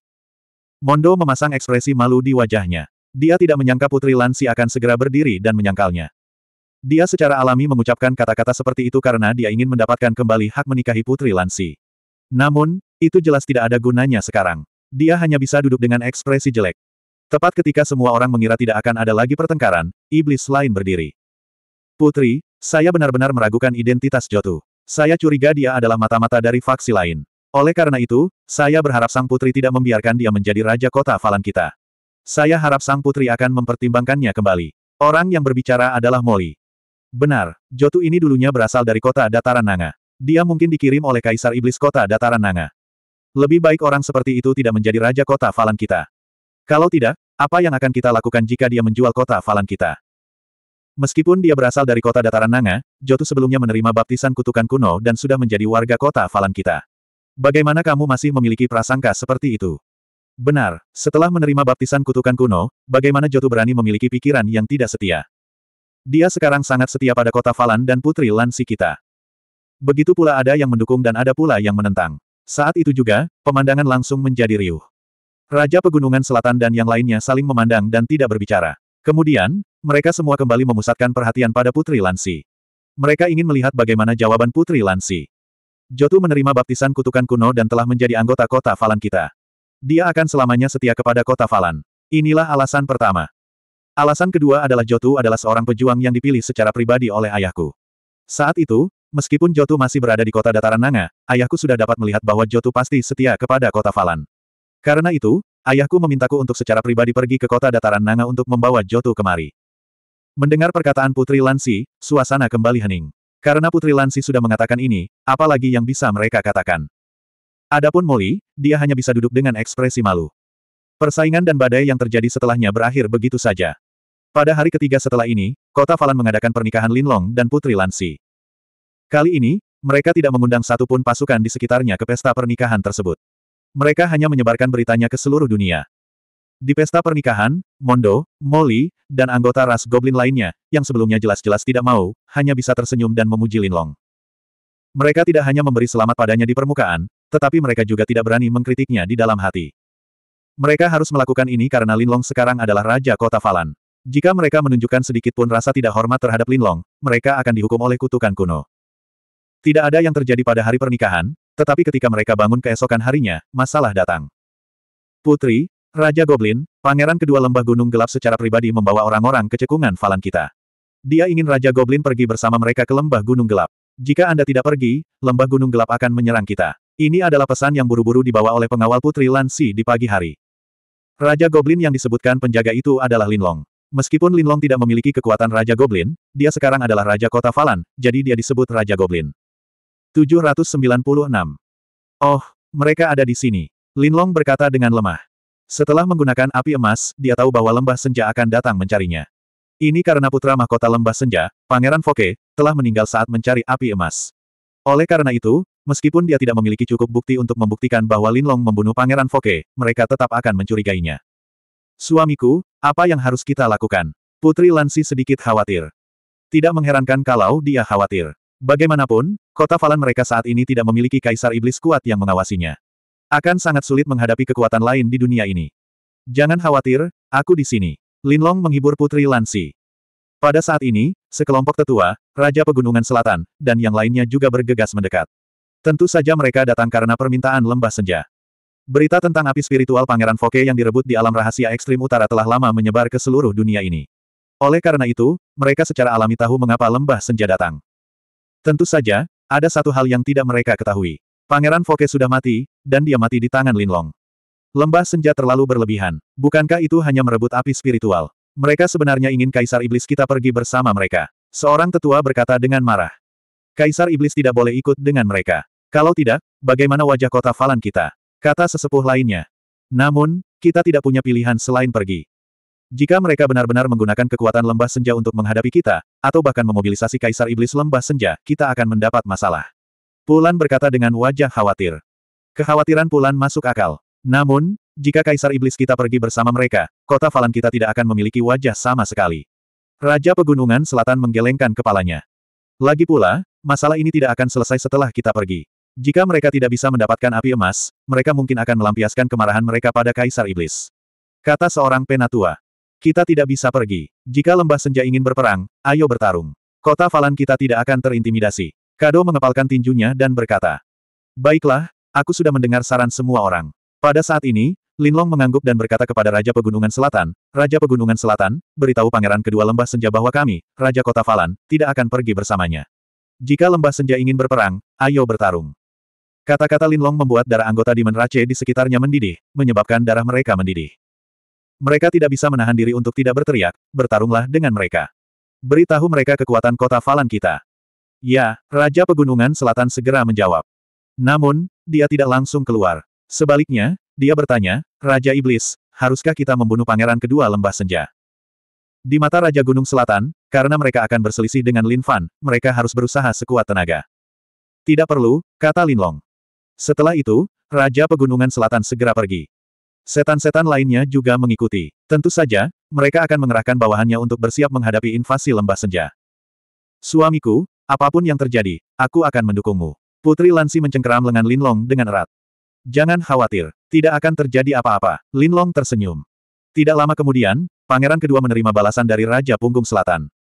Mondo memasang ekspresi malu di wajahnya. Dia tidak menyangka Putri Lansi akan segera berdiri dan menyangkalnya. Dia secara alami mengucapkan kata-kata seperti itu karena dia ingin mendapatkan kembali hak menikahi Putri Lansi. Namun, itu jelas tidak ada gunanya sekarang. Dia hanya bisa duduk dengan ekspresi jelek. Tepat ketika semua orang mengira tidak akan ada lagi pertengkaran, iblis lain berdiri. Putri, saya benar-benar meragukan identitas Jotu. Saya curiga dia adalah mata-mata dari faksi lain. Oleh karena itu, saya berharap sang putri tidak membiarkan dia menjadi raja kota Falan kita. Saya harap sang putri akan mempertimbangkannya kembali. Orang yang berbicara adalah Molly. Benar, Jotu ini dulunya berasal dari kota dataran Nanga. Dia mungkin dikirim oleh Kaisar Iblis kota dataran Nanga. Lebih baik orang seperti itu tidak menjadi raja kota Falan kita. Kalau tidak, apa yang akan kita lakukan jika dia menjual kota Falan kita? Meskipun dia berasal dari kota dataran Nanga, Jotu sebelumnya menerima baptisan kutukan kuno dan sudah menjadi warga kota Falan kita. Bagaimana kamu masih memiliki prasangka seperti itu? Benar, setelah menerima baptisan kutukan kuno, bagaimana Jotu berani memiliki pikiran yang tidak setia? Dia sekarang sangat setia pada kota Valan dan Putri Lansi kita. Begitu pula ada yang mendukung dan ada pula yang menentang. Saat itu juga, pemandangan langsung menjadi riuh. Raja Pegunungan Selatan dan yang lainnya saling memandang dan tidak berbicara. Kemudian, mereka semua kembali memusatkan perhatian pada Putri Lansi. Mereka ingin melihat bagaimana jawaban Putri Lansi. Jotu menerima baptisan kutukan kuno dan telah menjadi anggota kota Valan kita. Dia akan selamanya setia kepada kota Valan. Inilah alasan pertama. Alasan kedua adalah Jotu adalah seorang pejuang yang dipilih secara pribadi oleh ayahku. Saat itu, meskipun Jotu masih berada di kota dataran Nanga, ayahku sudah dapat melihat bahwa Jotu pasti setia kepada kota Falan. Karena itu, ayahku memintaku untuk secara pribadi pergi ke kota dataran Nanga untuk membawa Jotu kemari. Mendengar perkataan Putri Lansi, suasana kembali hening. Karena Putri Lansi sudah mengatakan ini, apalagi yang bisa mereka katakan. Adapun Molly, dia hanya bisa duduk dengan ekspresi malu. Persaingan dan badai yang terjadi setelahnya berakhir begitu saja. Pada hari ketiga setelah ini, kota Falan mengadakan pernikahan Linlong dan Putri Lansi. Kali ini, mereka tidak mengundang satupun pasukan di sekitarnya ke pesta pernikahan tersebut. Mereka hanya menyebarkan beritanya ke seluruh dunia. Di pesta pernikahan, Mondo, Molly, dan anggota ras Goblin lainnya, yang sebelumnya jelas-jelas tidak mau, hanya bisa tersenyum dan memuji Linlong. Mereka tidak hanya memberi selamat padanya di permukaan, tetapi mereka juga tidak berani mengkritiknya di dalam hati. Mereka harus melakukan ini karena Linlong sekarang adalah Raja Kota Falan. Jika mereka menunjukkan sedikit pun rasa tidak hormat terhadap Linlong, mereka akan dihukum oleh kutukan kuno. Tidak ada yang terjadi pada hari pernikahan, tetapi ketika mereka bangun keesokan harinya, masalah datang. Putri, Raja Goblin, pangeran kedua lembah gunung gelap secara pribadi membawa orang-orang ke cekungan Falan kita. Dia ingin Raja Goblin pergi bersama mereka ke lembah gunung gelap. Jika Anda tidak pergi, lembah gunung gelap akan menyerang kita. Ini adalah pesan yang buru-buru dibawa oleh pengawal Putri Lansi di pagi hari. Raja Goblin yang disebutkan penjaga itu adalah Linlong. Meskipun Linlong tidak memiliki kekuatan Raja Goblin, dia sekarang adalah Raja Kota Falan, jadi dia disebut Raja Goblin. 796. Oh, mereka ada di sini. Linlong berkata dengan lemah. Setelah menggunakan api emas, dia tahu bahwa lembah senja akan datang mencarinya. Ini karena putra mahkota lembah senja, Pangeran Foke, telah meninggal saat mencari api emas. Oleh karena itu, meskipun dia tidak memiliki cukup bukti untuk membuktikan bahwa Linlong membunuh Pangeran Foke, mereka tetap akan mencurigainya. Suamiku, apa yang harus kita lakukan? Putri Lansi sedikit khawatir. Tidak mengherankan kalau dia khawatir. Bagaimanapun, kota Valan mereka saat ini tidak memiliki kaisar iblis kuat yang mengawasinya. Akan sangat sulit menghadapi kekuatan lain di dunia ini. Jangan khawatir, aku di sini. Linlong menghibur Putri Lansi. Pada saat ini, sekelompok tetua, Raja Pegunungan Selatan, dan yang lainnya juga bergegas mendekat. Tentu saja mereka datang karena permintaan lembah senja. Berita tentang api spiritual Pangeran Foke yang direbut di alam rahasia ekstrim utara telah lama menyebar ke seluruh dunia ini. Oleh karena itu, mereka secara alami tahu mengapa lembah senja datang. Tentu saja, ada satu hal yang tidak mereka ketahui. Pangeran Foke sudah mati, dan dia mati di tangan Linlong. Lembah senja terlalu berlebihan. Bukankah itu hanya merebut api spiritual? Mereka sebenarnya ingin Kaisar Iblis kita pergi bersama mereka. Seorang tetua berkata dengan marah. Kaisar Iblis tidak boleh ikut dengan mereka. Kalau tidak, bagaimana wajah kota Falan kita? Kata sesepuh lainnya. Namun, kita tidak punya pilihan selain pergi. Jika mereka benar-benar menggunakan kekuatan lembah senja untuk menghadapi kita, atau bahkan memobilisasi kaisar iblis lembah senja, kita akan mendapat masalah. Pulan berkata dengan wajah khawatir. Kekhawatiran Pulan masuk akal. Namun, jika kaisar iblis kita pergi bersama mereka, kota Falan kita tidak akan memiliki wajah sama sekali. Raja Pegunungan Selatan menggelengkan kepalanya. Lagi pula, masalah ini tidak akan selesai setelah kita pergi. Jika mereka tidak bisa mendapatkan api emas, mereka mungkin akan melampiaskan kemarahan mereka pada Kaisar Iblis. Kata seorang penatua. Kita tidak bisa pergi. Jika lembah senja ingin berperang, ayo bertarung. Kota Falan kita tidak akan terintimidasi. Kado mengepalkan tinjunya dan berkata. Baiklah, aku sudah mendengar saran semua orang. Pada saat ini, Linlong mengangguk dan berkata kepada Raja Pegunungan Selatan, Raja Pegunungan Selatan, beritahu pangeran kedua lembah senja bahwa kami, Raja Kota Falan, tidak akan pergi bersamanya. Jika lembah senja ingin berperang, ayo bertarung. Kata-kata Linlong membuat darah anggota Demon Race di sekitarnya mendidih, menyebabkan darah mereka mendidih. Mereka tidak bisa menahan diri untuk tidak berteriak, bertarunglah dengan mereka. Beritahu mereka kekuatan kota Falan kita. Ya, Raja Pegunungan Selatan segera menjawab. Namun, dia tidak langsung keluar. Sebaliknya, dia bertanya, Raja Iblis, haruskah kita membunuh pangeran kedua lembah senja? Di mata Raja Gunung Selatan, karena mereka akan berselisih dengan Lin Fan, mereka harus berusaha sekuat tenaga. Tidak perlu, kata Lin Long. Setelah itu, Raja Pegunungan Selatan segera pergi. Setan-setan lainnya juga mengikuti. Tentu saja, mereka akan mengerahkan bawahannya untuk bersiap menghadapi invasi lembah senja. Suamiku, apapun yang terjadi, aku akan mendukungmu. Putri Lansi mencengkeram lengan Linlong dengan erat. Jangan khawatir, tidak akan terjadi apa-apa. Linlong tersenyum. Tidak lama kemudian, pangeran kedua menerima balasan dari Raja Punggung Selatan.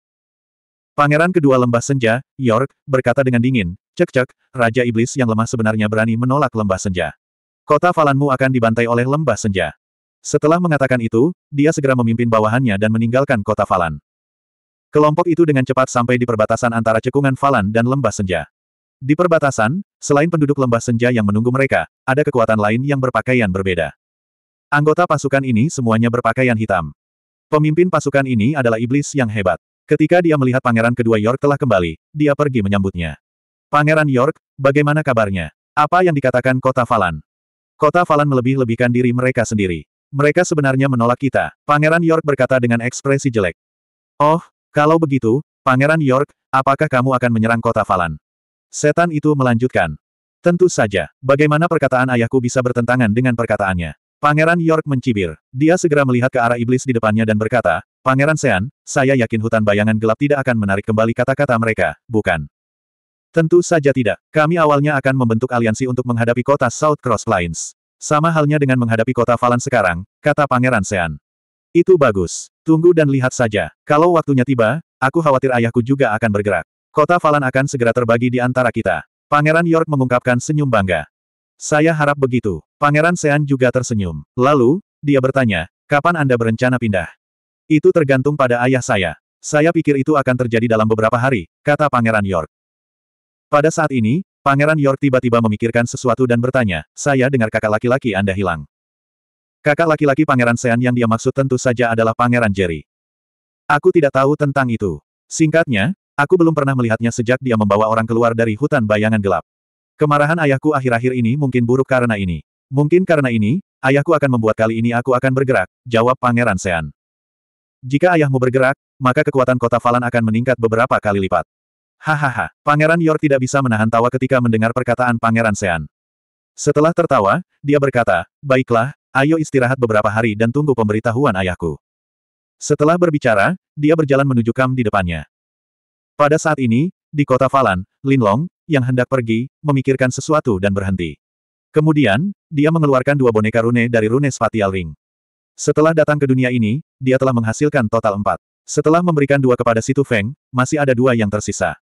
Pangeran kedua lembah senja, York, berkata dengan dingin, cek-cek, Raja Iblis yang lemah sebenarnya berani menolak lembah senja. Kota Falanmu akan dibantai oleh lembah senja. Setelah mengatakan itu, dia segera memimpin bawahannya dan meninggalkan kota Falan. Kelompok itu dengan cepat sampai di perbatasan antara cekungan Falan dan lembah senja. Di perbatasan, selain penduduk lembah senja yang menunggu mereka, ada kekuatan lain yang berpakaian berbeda. Anggota pasukan ini semuanya berpakaian hitam. Pemimpin pasukan ini adalah iblis yang hebat. Ketika dia melihat pangeran kedua York telah kembali, dia pergi menyambutnya. Pangeran York, bagaimana kabarnya? Apa yang dikatakan kota Falan? Kota Falan melebih-lebihkan diri mereka sendiri. Mereka sebenarnya menolak kita, Pangeran York berkata dengan ekspresi jelek. Oh, kalau begitu, Pangeran York, apakah kamu akan menyerang kota Falan? Setan itu melanjutkan. Tentu saja, bagaimana perkataan ayahku bisa bertentangan dengan perkataannya? Pangeran York mencibir. Dia segera melihat ke arah iblis di depannya dan berkata, Pangeran Sean, saya yakin hutan bayangan gelap tidak akan menarik kembali kata-kata mereka, bukan? Tentu saja tidak. Kami awalnya akan membentuk aliansi untuk menghadapi kota South Cross Plains. Sama halnya dengan menghadapi kota Falan sekarang, kata Pangeran Sean. Itu bagus. Tunggu dan lihat saja. Kalau waktunya tiba, aku khawatir ayahku juga akan bergerak. Kota Falan akan segera terbagi di antara kita. Pangeran York mengungkapkan senyum bangga. Saya harap begitu. Pangeran Sean juga tersenyum. Lalu, dia bertanya, kapan Anda berencana pindah? Itu tergantung pada ayah saya. Saya pikir itu akan terjadi dalam beberapa hari, kata Pangeran York. Pada saat ini, Pangeran York tiba-tiba memikirkan sesuatu dan bertanya, saya dengar kakak laki-laki Anda hilang. Kakak laki-laki Pangeran Sean yang dia maksud tentu saja adalah Pangeran Jerry. Aku tidak tahu tentang itu. Singkatnya, aku belum pernah melihatnya sejak dia membawa orang keluar dari hutan bayangan gelap. Kemarahan ayahku akhir-akhir ini mungkin buruk karena ini. Mungkin karena ini, ayahku akan membuat kali ini aku akan bergerak, jawab Pangeran Sean. Jika ayahmu bergerak, maka kekuatan kota Falan akan meningkat beberapa kali lipat. Hahaha, Pangeran Yor tidak bisa menahan tawa ketika mendengar perkataan Pangeran Sean. Setelah tertawa, dia berkata, Baiklah, ayo istirahat beberapa hari dan tunggu pemberitahuan ayahku. Setelah berbicara, dia berjalan menuju kam di depannya. Pada saat ini, di kota Falan, Lin Long yang hendak pergi, memikirkan sesuatu dan berhenti. Kemudian, dia mengeluarkan dua boneka rune dari rune spatial ring. Setelah datang ke dunia ini, dia telah menghasilkan total empat. Setelah memberikan dua kepada Situ Feng, masih ada dua yang tersisa.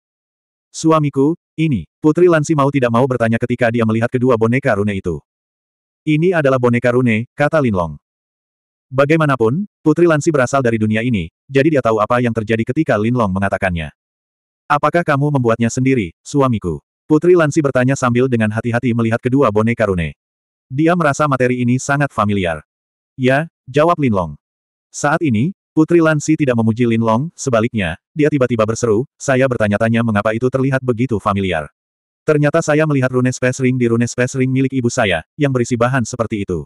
Suamiku, ini, Putri Lansi mau tidak mau bertanya ketika dia melihat kedua boneka rune itu. Ini adalah boneka rune, kata Lin Long. Bagaimanapun, Putri Lansi berasal dari dunia ini, jadi dia tahu apa yang terjadi ketika Lin Long mengatakannya. Apakah kamu membuatnya sendiri, suamiku? Putri Lansi bertanya sambil dengan hati-hati melihat kedua boneka rune. Dia merasa materi ini sangat familiar. Ya, Jawab Linlong. Saat ini, Putri Lansi tidak memuji Linlong, sebaliknya, dia tiba-tiba berseru, saya bertanya-tanya mengapa itu terlihat begitu familiar. Ternyata saya melihat rune space ring di rune space ring milik ibu saya, yang berisi bahan seperti itu.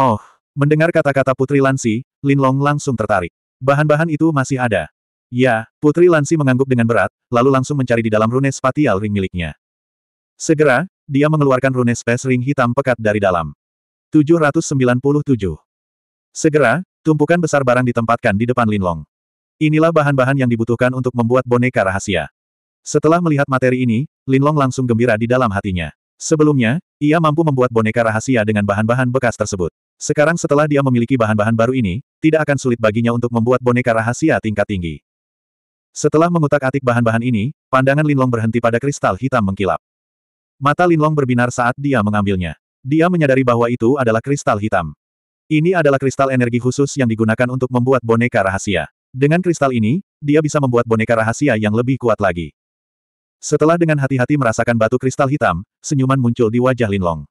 Oh, mendengar kata-kata Putri Lansi, Linlong langsung tertarik. Bahan-bahan itu masih ada. Ya, Putri Lansi mengangguk dengan berat, lalu langsung mencari di dalam rune spatial ring miliknya. Segera, dia mengeluarkan rune space ring hitam pekat dari dalam. 797. Segera, tumpukan besar barang ditempatkan di depan Linlong. Inilah bahan-bahan yang dibutuhkan untuk membuat boneka rahasia. Setelah melihat materi ini, Linlong langsung gembira di dalam hatinya. Sebelumnya, ia mampu membuat boneka rahasia dengan bahan-bahan bekas tersebut. Sekarang setelah dia memiliki bahan-bahan baru ini, tidak akan sulit baginya untuk membuat boneka rahasia tingkat tinggi. Setelah mengutak-atik bahan-bahan ini, pandangan Linlong berhenti pada kristal hitam mengkilap. Mata Linlong berbinar saat dia mengambilnya. Dia menyadari bahwa itu adalah kristal hitam. Ini adalah kristal energi khusus yang digunakan untuk membuat boneka rahasia. Dengan kristal ini, dia bisa membuat boneka rahasia yang lebih kuat lagi. Setelah dengan hati-hati merasakan batu kristal hitam, senyuman muncul di wajah Linlong.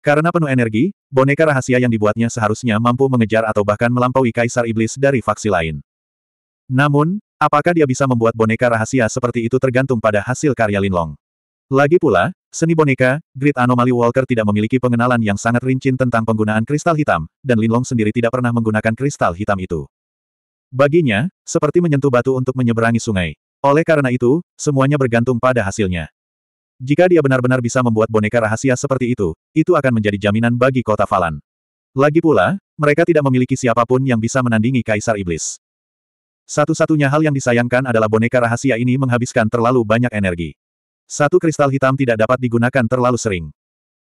Karena penuh energi, boneka rahasia yang dibuatnya seharusnya mampu mengejar atau bahkan melampaui kaisar iblis dari faksi lain. Namun, apakah dia bisa membuat boneka rahasia seperti itu tergantung pada hasil karya Linlong. Lagi pula, seni boneka, Great Anomaly Walker tidak memiliki pengenalan yang sangat rinci tentang penggunaan kristal hitam, dan Linlong sendiri tidak pernah menggunakan kristal hitam itu. Baginya, seperti menyentuh batu untuk menyeberangi sungai. Oleh karena itu, semuanya bergantung pada hasilnya. Jika dia benar-benar bisa membuat boneka rahasia seperti itu, itu akan menjadi jaminan bagi kota Falan. Lagi pula, mereka tidak memiliki siapapun yang bisa menandingi Kaisar Iblis. Satu-satunya hal yang disayangkan adalah boneka rahasia ini menghabiskan terlalu banyak energi. Satu kristal hitam tidak dapat digunakan terlalu sering.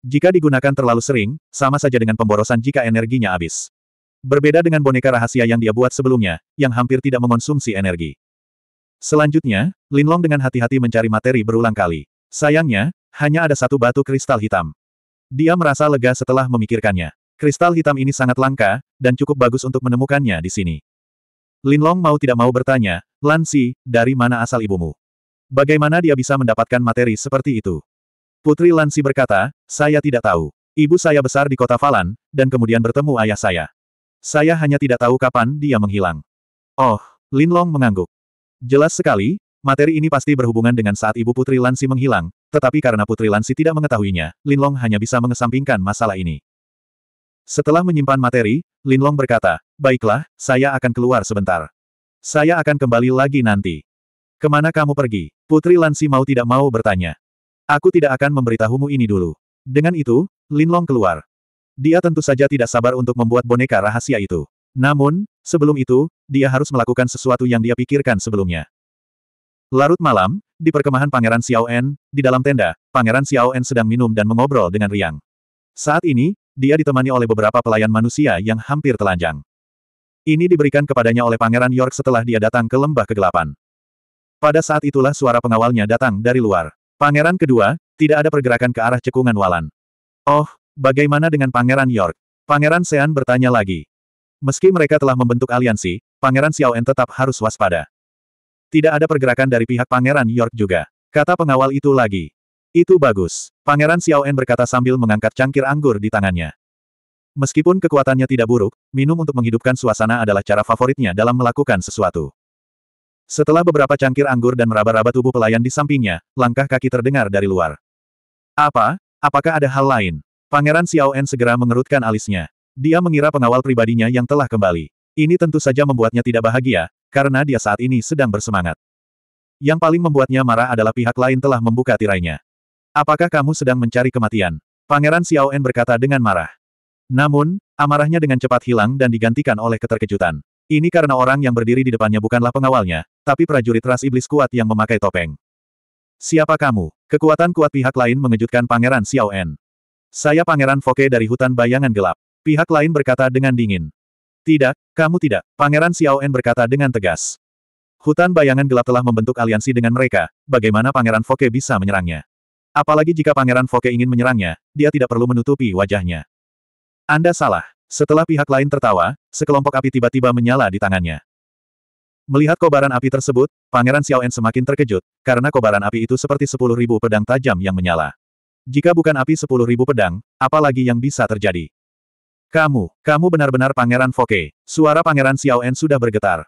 Jika digunakan terlalu sering, sama saja dengan pemborosan jika energinya habis. Berbeda dengan boneka rahasia yang dia buat sebelumnya, yang hampir tidak mengonsumsi energi. Selanjutnya, Linlong dengan hati-hati mencari materi berulang kali. Sayangnya, hanya ada satu batu kristal hitam. Dia merasa lega setelah memikirkannya. Kristal hitam ini sangat langka, dan cukup bagus untuk menemukannya di sini. Linlong mau tidak mau bertanya, Lansi, dari mana asal ibumu? Bagaimana dia bisa mendapatkan materi seperti itu? Putri Lansi berkata, saya tidak tahu. Ibu saya besar di kota Falan, dan kemudian bertemu ayah saya. Saya hanya tidak tahu kapan dia menghilang. Oh, Linlong mengangguk. Jelas sekali, materi ini pasti berhubungan dengan saat ibu Putri Lansi menghilang, tetapi karena Putri Lansi tidak mengetahuinya, Linlong hanya bisa mengesampingkan masalah ini. Setelah menyimpan materi, Linlong berkata, Baiklah, saya akan keluar sebentar. Saya akan kembali lagi nanti. Kemana kamu pergi? Putri Lansi mau tidak mau bertanya. Aku tidak akan memberitahumu ini dulu. Dengan itu, Linlong keluar. Dia tentu saja tidak sabar untuk membuat boneka rahasia itu. Namun, sebelum itu, dia harus melakukan sesuatu yang dia pikirkan sebelumnya. Larut malam, di perkemahan Pangeran Xiao En, di dalam tenda, Pangeran Xiao En sedang minum dan mengobrol dengan Riang. Saat ini, dia ditemani oleh beberapa pelayan manusia yang hampir telanjang. Ini diberikan kepadanya oleh Pangeran York setelah dia datang ke lembah kegelapan. Pada saat itulah suara pengawalnya datang dari luar. Pangeran kedua, tidak ada pergerakan ke arah cekungan Walan. Oh, bagaimana dengan Pangeran York? Pangeran Sean bertanya lagi. Meski mereka telah membentuk aliansi, Pangeran Xiao En tetap harus waspada. Tidak ada pergerakan dari pihak Pangeran York juga. Kata pengawal itu lagi. Itu bagus. Pangeran Xiao En berkata sambil mengangkat cangkir anggur di tangannya. Meskipun kekuatannya tidak buruk, minum untuk menghidupkan suasana adalah cara favoritnya dalam melakukan sesuatu. Setelah beberapa cangkir anggur dan meraba-raba tubuh pelayan di sampingnya, langkah kaki terdengar dari luar. Apa? Apakah ada hal lain? Pangeran Xiaoen segera mengerutkan alisnya. Dia mengira pengawal pribadinya yang telah kembali. Ini tentu saja membuatnya tidak bahagia, karena dia saat ini sedang bersemangat. Yang paling membuatnya marah adalah pihak lain telah membuka tirainya. Apakah kamu sedang mencari kematian? Pangeran Xiaoen berkata dengan marah. Namun, amarahnya dengan cepat hilang dan digantikan oleh keterkejutan. Ini karena orang yang berdiri di depannya bukanlah pengawalnya, tapi prajurit ras iblis kuat yang memakai topeng. Siapa kamu? Kekuatan kuat pihak lain mengejutkan Pangeran Xiao En. Saya Pangeran Foke dari hutan bayangan gelap. Pihak lain berkata dengan dingin. Tidak, kamu tidak, Pangeran Xiao En berkata dengan tegas. Hutan bayangan gelap telah membentuk aliansi dengan mereka, bagaimana Pangeran Foke bisa menyerangnya? Apalagi jika Pangeran Foke ingin menyerangnya, dia tidak perlu menutupi wajahnya. Anda salah. Setelah pihak lain tertawa, sekelompok api tiba-tiba menyala di tangannya. Melihat kobaran api tersebut, Pangeran Xiaoen semakin terkejut, karena kobaran api itu seperti sepuluh ribu pedang tajam yang menyala. Jika bukan api sepuluh ribu pedang, apalagi yang bisa terjadi? Kamu, kamu benar-benar Pangeran Foke. Suara Pangeran Xiaoen sudah bergetar.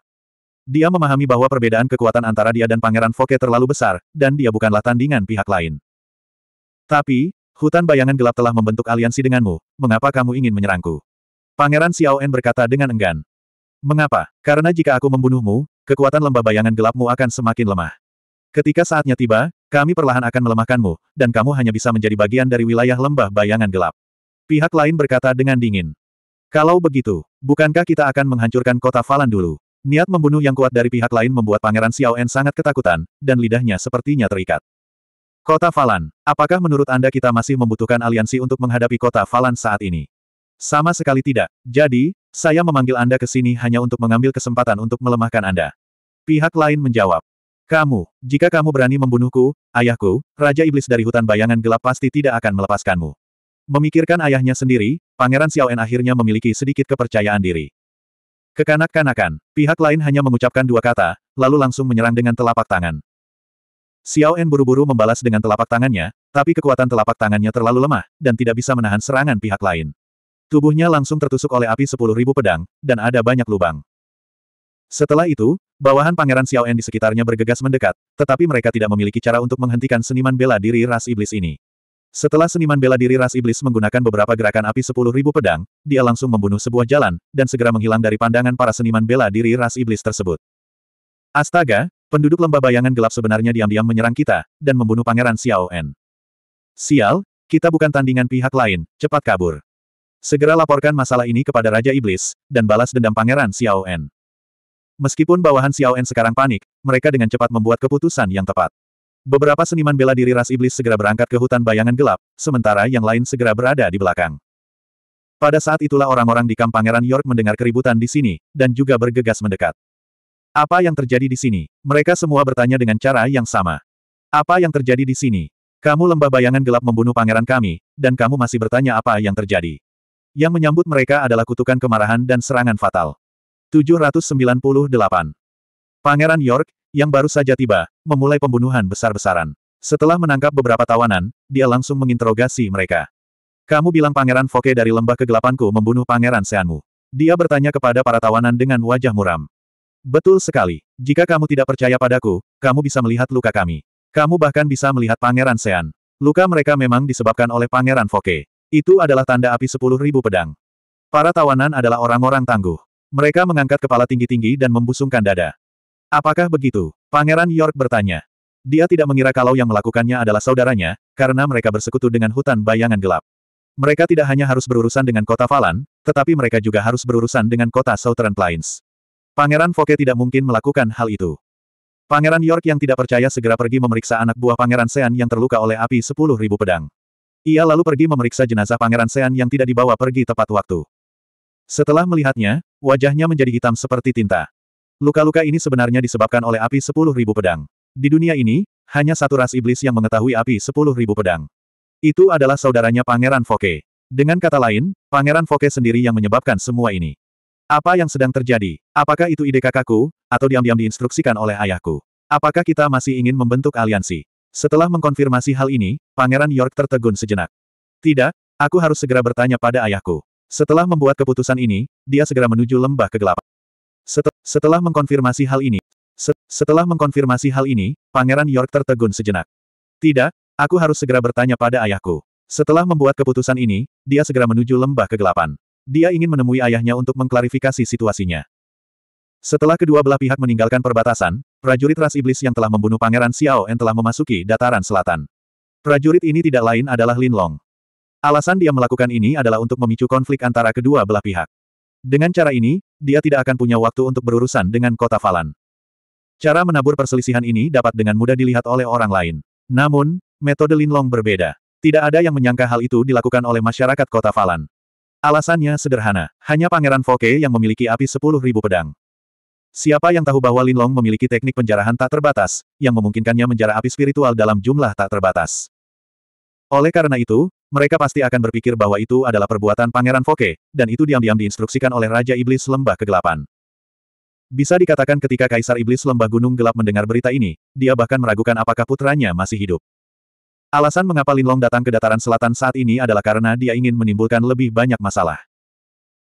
Dia memahami bahwa perbedaan kekuatan antara dia dan Pangeran Foke terlalu besar, dan dia bukanlah tandingan pihak lain. Tapi, hutan bayangan gelap telah membentuk aliansi denganmu, mengapa kamu ingin menyerangku? Pangeran Xiaoen berkata dengan enggan. Mengapa? Karena jika aku membunuhmu, kekuatan lembah bayangan gelapmu akan semakin lemah. Ketika saatnya tiba, kami perlahan akan melemahkanmu, dan kamu hanya bisa menjadi bagian dari wilayah lembah bayangan gelap. Pihak lain berkata dengan dingin. Kalau begitu, bukankah kita akan menghancurkan kota Falan dulu? Niat membunuh yang kuat dari pihak lain membuat Pangeran Xiao En sangat ketakutan, dan lidahnya sepertinya terikat. Kota Falan, apakah menurut Anda kita masih membutuhkan aliansi untuk menghadapi kota Falan saat ini? Sama sekali tidak. Jadi, saya memanggil Anda ke sini hanya untuk mengambil kesempatan untuk melemahkan Anda. Pihak lain menjawab. Kamu, jika kamu berani membunuhku, ayahku, Raja Iblis dari hutan bayangan gelap pasti tidak akan melepaskanmu. Memikirkan ayahnya sendiri, Pangeran Xiaoen akhirnya memiliki sedikit kepercayaan diri. Kekanak-kanakan, pihak lain hanya mengucapkan dua kata, lalu langsung menyerang dengan telapak tangan. Xiaoen buru-buru membalas dengan telapak tangannya, tapi kekuatan telapak tangannya terlalu lemah, dan tidak bisa menahan serangan pihak lain. Tubuhnya langsung tertusuk oleh api sepuluh ribu pedang, dan ada banyak lubang. Setelah itu, bawahan Pangeran En di sekitarnya bergegas mendekat, tetapi mereka tidak memiliki cara untuk menghentikan seniman bela diri ras iblis ini. Setelah seniman bela diri ras iblis menggunakan beberapa gerakan api sepuluh ribu pedang, dia langsung membunuh sebuah jalan, dan segera menghilang dari pandangan para seniman bela diri ras iblis tersebut. Astaga, penduduk lembah bayangan gelap sebenarnya diam-diam menyerang kita, dan membunuh Pangeran En. Sial, kita bukan tandingan pihak lain, cepat kabur. Segera laporkan masalah ini kepada Raja Iblis, dan balas dendam Pangeran Xiaoen. Meskipun bawahan Xiaoen sekarang panik, mereka dengan cepat membuat keputusan yang tepat. Beberapa seniman bela diri ras iblis segera berangkat ke hutan bayangan gelap, sementara yang lain segera berada di belakang. Pada saat itulah orang-orang di kamp Pangeran York mendengar keributan di sini, dan juga bergegas mendekat. Apa yang terjadi di sini? Mereka semua bertanya dengan cara yang sama. Apa yang terjadi di sini? Kamu lembah bayangan gelap membunuh pangeran kami, dan kamu masih bertanya apa yang terjadi. Yang menyambut mereka adalah kutukan kemarahan dan serangan fatal. 798. Pangeran York, yang baru saja tiba, memulai pembunuhan besar-besaran. Setelah menangkap beberapa tawanan, dia langsung menginterogasi mereka. Kamu bilang Pangeran Foke dari lembah kegelapanku membunuh Pangeran Seanmu. Dia bertanya kepada para tawanan dengan wajah muram. Betul sekali. Jika kamu tidak percaya padaku, kamu bisa melihat luka kami. Kamu bahkan bisa melihat Pangeran Sean. Luka mereka memang disebabkan oleh Pangeran Foke. Itu adalah tanda api sepuluh ribu pedang. Para tawanan adalah orang-orang tangguh. Mereka mengangkat kepala tinggi-tinggi dan membusungkan dada. Apakah begitu? Pangeran York bertanya. Dia tidak mengira kalau yang melakukannya adalah saudaranya, karena mereka bersekutu dengan hutan bayangan gelap. Mereka tidak hanya harus berurusan dengan kota Valan, tetapi mereka juga harus berurusan dengan kota Southern Plains. Pangeran Foke tidak mungkin melakukan hal itu. Pangeran York yang tidak percaya segera pergi memeriksa anak buah Pangeran Sean yang terluka oleh api sepuluh ribu pedang. Ia lalu pergi memeriksa jenazah Pangeran Sean yang tidak dibawa pergi tepat waktu. Setelah melihatnya, wajahnya menjadi hitam seperti tinta. Luka-luka ini sebenarnya disebabkan oleh api sepuluh ribu pedang. Di dunia ini, hanya satu ras iblis yang mengetahui api sepuluh ribu pedang. Itu adalah saudaranya Pangeran Foke. Dengan kata lain, Pangeran Foke sendiri yang menyebabkan semua ini. Apa yang sedang terjadi? Apakah itu ide kakakku, atau diam-diam diinstruksikan oleh ayahku? Apakah kita masih ingin membentuk aliansi? Setelah mengkonfirmasi hal ini, Pangeran York tertegun sejenak. Tidak, aku harus segera bertanya pada ayahku. Setelah membuat keputusan ini, dia segera menuju lembah kegelapan. setelah mengkonfirmasi hal ini, setelah mengkonfirmasi hal ini, Pangeran York tertegun sejenak. Tidak, aku harus segera bertanya pada ayahku. Setelah membuat keputusan ini, dia segera menuju lembah kegelapan. Dia ingin menemui ayahnya untuk mengklarifikasi situasinya. Setelah kedua belah pihak meninggalkan perbatasan, prajurit ras iblis yang telah membunuh Pangeran Xiao En telah memasuki dataran selatan. Prajurit ini tidak lain adalah Lin Long. Alasan dia melakukan ini adalah untuk memicu konflik antara kedua belah pihak. Dengan cara ini, dia tidak akan punya waktu untuk berurusan dengan kota Falan. Cara menabur perselisihan ini dapat dengan mudah dilihat oleh orang lain. Namun, metode Lin Long berbeda. Tidak ada yang menyangka hal itu dilakukan oleh masyarakat kota Falan. Alasannya sederhana, hanya Pangeran Foke yang memiliki api 10.000 pedang. Siapa yang tahu bahwa Linlong memiliki teknik penjarahan tak terbatas, yang memungkinkannya menjara api spiritual dalam jumlah tak terbatas. Oleh karena itu, mereka pasti akan berpikir bahwa itu adalah perbuatan Pangeran Foke, dan itu diam-diam diinstruksikan oleh Raja Iblis Lembah Kegelapan. Bisa dikatakan ketika Kaisar Iblis Lembah Gunung Gelap mendengar berita ini, dia bahkan meragukan apakah putranya masih hidup. Alasan mengapa Linlong datang ke dataran selatan saat ini adalah karena dia ingin menimbulkan lebih banyak masalah.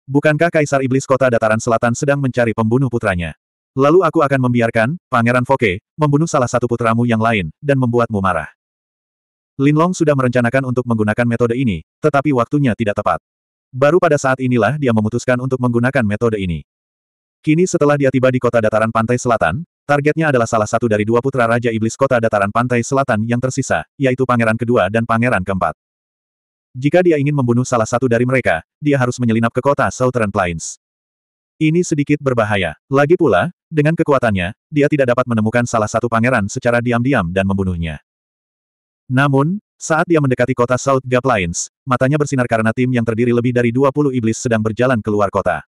Bukankah Kaisar Iblis Kota Dataran Selatan sedang mencari pembunuh putranya? Lalu aku akan membiarkan, Pangeran Foke, membunuh salah satu putramu yang lain, dan membuatmu marah. Linlong sudah merencanakan untuk menggunakan metode ini, tetapi waktunya tidak tepat. Baru pada saat inilah dia memutuskan untuk menggunakan metode ini. Kini setelah dia tiba di kota dataran pantai selatan, targetnya adalah salah satu dari dua putra Raja Iblis kota dataran pantai selatan yang tersisa, yaitu pangeran kedua dan pangeran keempat. Jika dia ingin membunuh salah satu dari mereka, dia harus menyelinap ke kota Southern Plains. Ini sedikit berbahaya. Lagi pula, dengan kekuatannya, dia tidak dapat menemukan salah satu pangeran secara diam-diam dan membunuhnya. Namun, saat dia mendekati kota South Gap Plains, matanya bersinar karena tim yang terdiri lebih dari 20 iblis sedang berjalan keluar kota.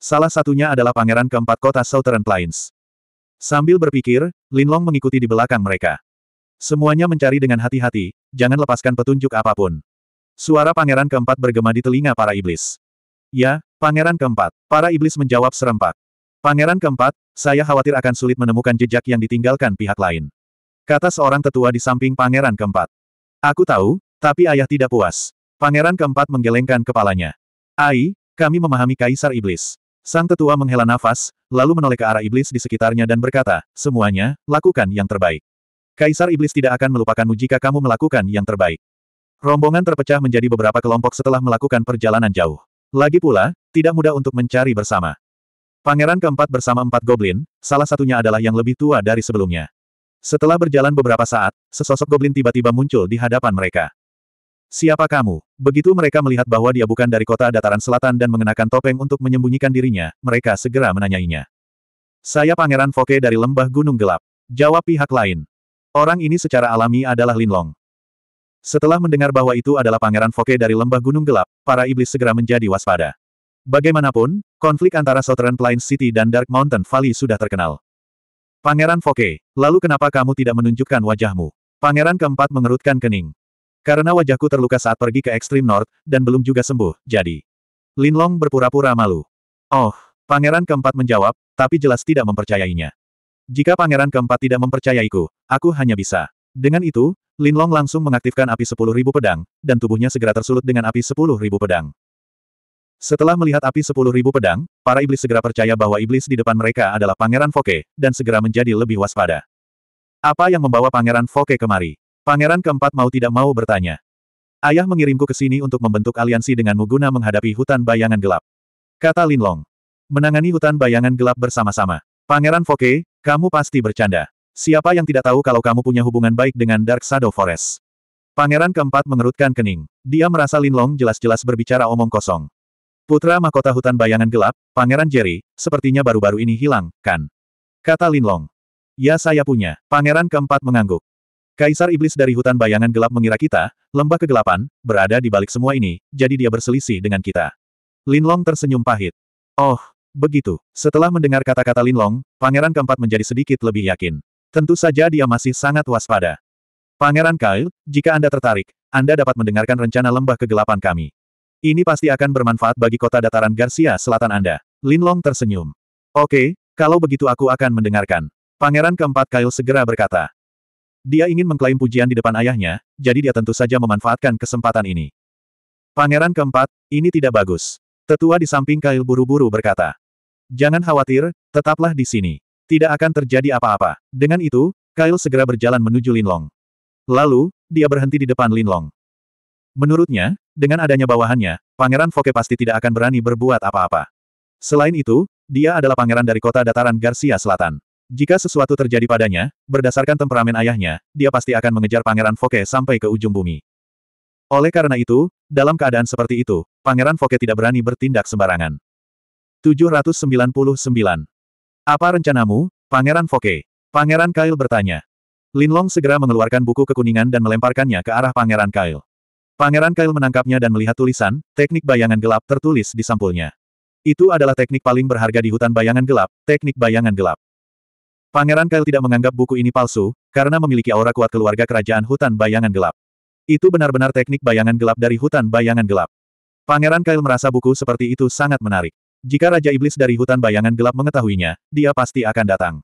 Salah satunya adalah pangeran keempat kota Southern Plains. Sambil berpikir, Linlong mengikuti di belakang mereka. Semuanya mencari dengan hati-hati, jangan lepaskan petunjuk apapun. Suara pangeran keempat bergema di telinga para iblis. Ya, pangeran keempat. Para iblis menjawab serempak. Pangeran keempat, saya khawatir akan sulit menemukan jejak yang ditinggalkan pihak lain. Kata seorang tetua di samping pangeran keempat. Aku tahu, tapi ayah tidak puas. Pangeran keempat menggelengkan kepalanya. Ai, kami memahami kaisar iblis. Sang tetua menghela nafas, lalu menoleh ke arah iblis di sekitarnya dan berkata, semuanya, lakukan yang terbaik. Kaisar iblis tidak akan melupakanmu jika kamu melakukan yang terbaik. Rombongan terpecah menjadi beberapa kelompok setelah melakukan perjalanan jauh. Lagi pula, tidak mudah untuk mencari bersama. Pangeran keempat bersama empat goblin, salah satunya adalah yang lebih tua dari sebelumnya. Setelah berjalan beberapa saat, sesosok goblin tiba-tiba muncul di hadapan mereka. Siapa kamu? Begitu mereka melihat bahwa dia bukan dari kota dataran selatan dan mengenakan topeng untuk menyembunyikan dirinya, mereka segera menanyainya. Saya Pangeran Foke dari Lembah Gunung Gelap. Jawab pihak lain. Orang ini secara alami adalah Linlong. Setelah mendengar bahwa itu adalah Pangeran Foke dari Lembah Gunung Gelap, para iblis segera menjadi waspada. Bagaimanapun, konflik antara Southern Plains City dan Dark Mountain Valley sudah terkenal. Pangeran Foke, lalu kenapa kamu tidak menunjukkan wajahmu? Pangeran keempat mengerutkan kening. Karena wajahku terluka saat pergi ke Extreme North, dan belum juga sembuh, jadi. Linlong berpura-pura malu. Oh, Pangeran keempat menjawab, tapi jelas tidak mempercayainya. Jika pangeran keempat tidak mempercayaiku, aku hanya bisa. Dengan itu, Linlong langsung mengaktifkan api sepuluh ribu pedang, dan tubuhnya segera tersulut dengan api sepuluh ribu pedang. Setelah melihat api sepuluh ribu pedang, para iblis segera percaya bahwa iblis di depan mereka adalah Pangeran Foke, dan segera menjadi lebih waspada. Apa yang membawa Pangeran Foke kemari? Pangeran keempat mau tidak mau bertanya. Ayah mengirimku ke sini untuk membentuk aliansi dengan guna menghadapi hutan bayangan gelap. Kata Linlong. Menangani hutan bayangan gelap bersama-sama. Pangeran Foke, kamu pasti bercanda. Siapa yang tidak tahu kalau kamu punya hubungan baik dengan Dark Shadow Forest? Pangeran keempat mengerutkan kening. Dia merasa Linlong jelas-jelas berbicara omong kosong. Putra mahkota hutan bayangan gelap, Pangeran Jerry, sepertinya baru-baru ini hilang, kan? Kata Linlong. Ya saya punya. Pangeran keempat mengangguk. Kaisar Iblis dari hutan bayangan gelap mengira kita, lembah kegelapan, berada di balik semua ini, jadi dia berselisih dengan kita. Linlong tersenyum pahit. Oh, begitu. Setelah mendengar kata-kata Linlong, pangeran keempat menjadi sedikit lebih yakin. Tentu saja dia masih sangat waspada. Pangeran Kyle, jika Anda tertarik, Anda dapat mendengarkan rencana lembah kegelapan kami. Ini pasti akan bermanfaat bagi kota dataran Garcia selatan Anda. Linlong tersenyum. Oke, kalau begitu aku akan mendengarkan. Pangeran keempat Kyle segera berkata. Dia ingin mengklaim pujian di depan ayahnya, jadi dia tentu saja memanfaatkan kesempatan ini. Pangeran keempat, ini tidak bagus. Tetua di samping Kyle buru-buru berkata. Jangan khawatir, tetaplah di sini. Tidak akan terjadi apa-apa. Dengan itu, Kyle segera berjalan menuju Linlong. Lalu, dia berhenti di depan Linlong. Menurutnya, dengan adanya bawahannya, Pangeran Foke pasti tidak akan berani berbuat apa-apa. Selain itu, dia adalah pangeran dari kota dataran Garcia Selatan. Jika sesuatu terjadi padanya, berdasarkan temperamen ayahnya, dia pasti akan mengejar Pangeran Foke sampai ke ujung bumi. Oleh karena itu, dalam keadaan seperti itu, Pangeran Foke tidak berani bertindak sembarangan. 799 apa rencanamu, Pangeran Foke? Pangeran Kail bertanya. Linlong segera mengeluarkan buku kekuningan dan melemparkannya ke arah Pangeran Kail. Pangeran Kail menangkapnya dan melihat tulisan, teknik bayangan gelap tertulis di sampulnya. Itu adalah teknik paling berharga di hutan bayangan gelap, teknik bayangan gelap. Pangeran Kail tidak menganggap buku ini palsu, karena memiliki aura kuat keluarga kerajaan hutan bayangan gelap. Itu benar-benar teknik bayangan gelap dari hutan bayangan gelap. Pangeran Kail merasa buku seperti itu sangat menarik. Jika Raja Iblis dari hutan bayangan gelap mengetahuinya, dia pasti akan datang.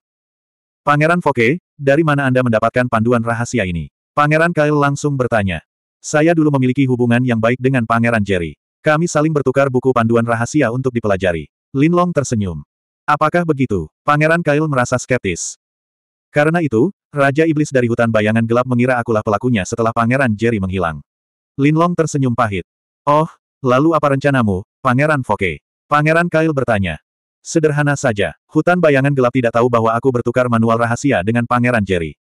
Pangeran Foke, dari mana Anda mendapatkan panduan rahasia ini? Pangeran Kail langsung bertanya. Saya dulu memiliki hubungan yang baik dengan Pangeran Jerry. Kami saling bertukar buku panduan rahasia untuk dipelajari. Lin Long tersenyum. Apakah begitu? Pangeran Kail merasa skeptis. Karena itu, Raja Iblis dari hutan bayangan gelap mengira akulah pelakunya setelah Pangeran Jerry menghilang. Lin Long tersenyum pahit. Oh, lalu apa rencanamu, Pangeran Foke? Pangeran Kail bertanya. Sederhana saja, hutan bayangan gelap tidak tahu bahwa aku bertukar manual rahasia dengan Pangeran Jerry.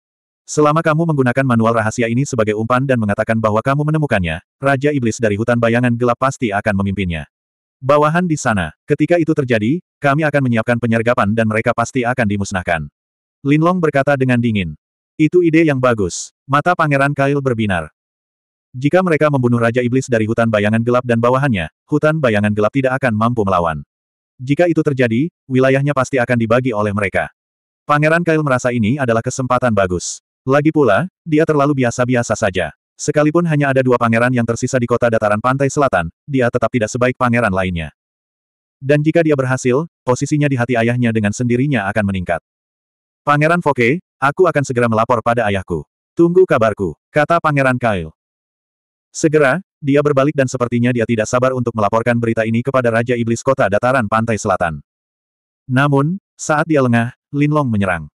Selama kamu menggunakan manual rahasia ini sebagai umpan dan mengatakan bahwa kamu menemukannya, Raja Iblis dari hutan bayangan gelap pasti akan memimpinnya. Bawahan di sana, ketika itu terjadi, kami akan menyiapkan penyergapan dan mereka pasti akan dimusnahkan. Linlong berkata dengan dingin. Itu ide yang bagus. Mata Pangeran Kail berbinar. Jika mereka membunuh Raja Iblis dari hutan bayangan gelap dan bawahannya, hutan bayangan gelap tidak akan mampu melawan. Jika itu terjadi, wilayahnya pasti akan dibagi oleh mereka. Pangeran Kail merasa ini adalah kesempatan bagus. Lagi pula, dia terlalu biasa-biasa saja. Sekalipun hanya ada dua pangeran yang tersisa di kota dataran pantai selatan, dia tetap tidak sebaik pangeran lainnya. Dan jika dia berhasil, posisinya di hati ayahnya dengan sendirinya akan meningkat. Pangeran Foke, aku akan segera melapor pada ayahku. Tunggu kabarku, kata Pangeran Kail. Segera, dia berbalik dan sepertinya dia tidak sabar untuk melaporkan berita ini kepada Raja Iblis Kota Dataran Pantai Selatan. Namun, saat dia lengah, Linlong menyerang.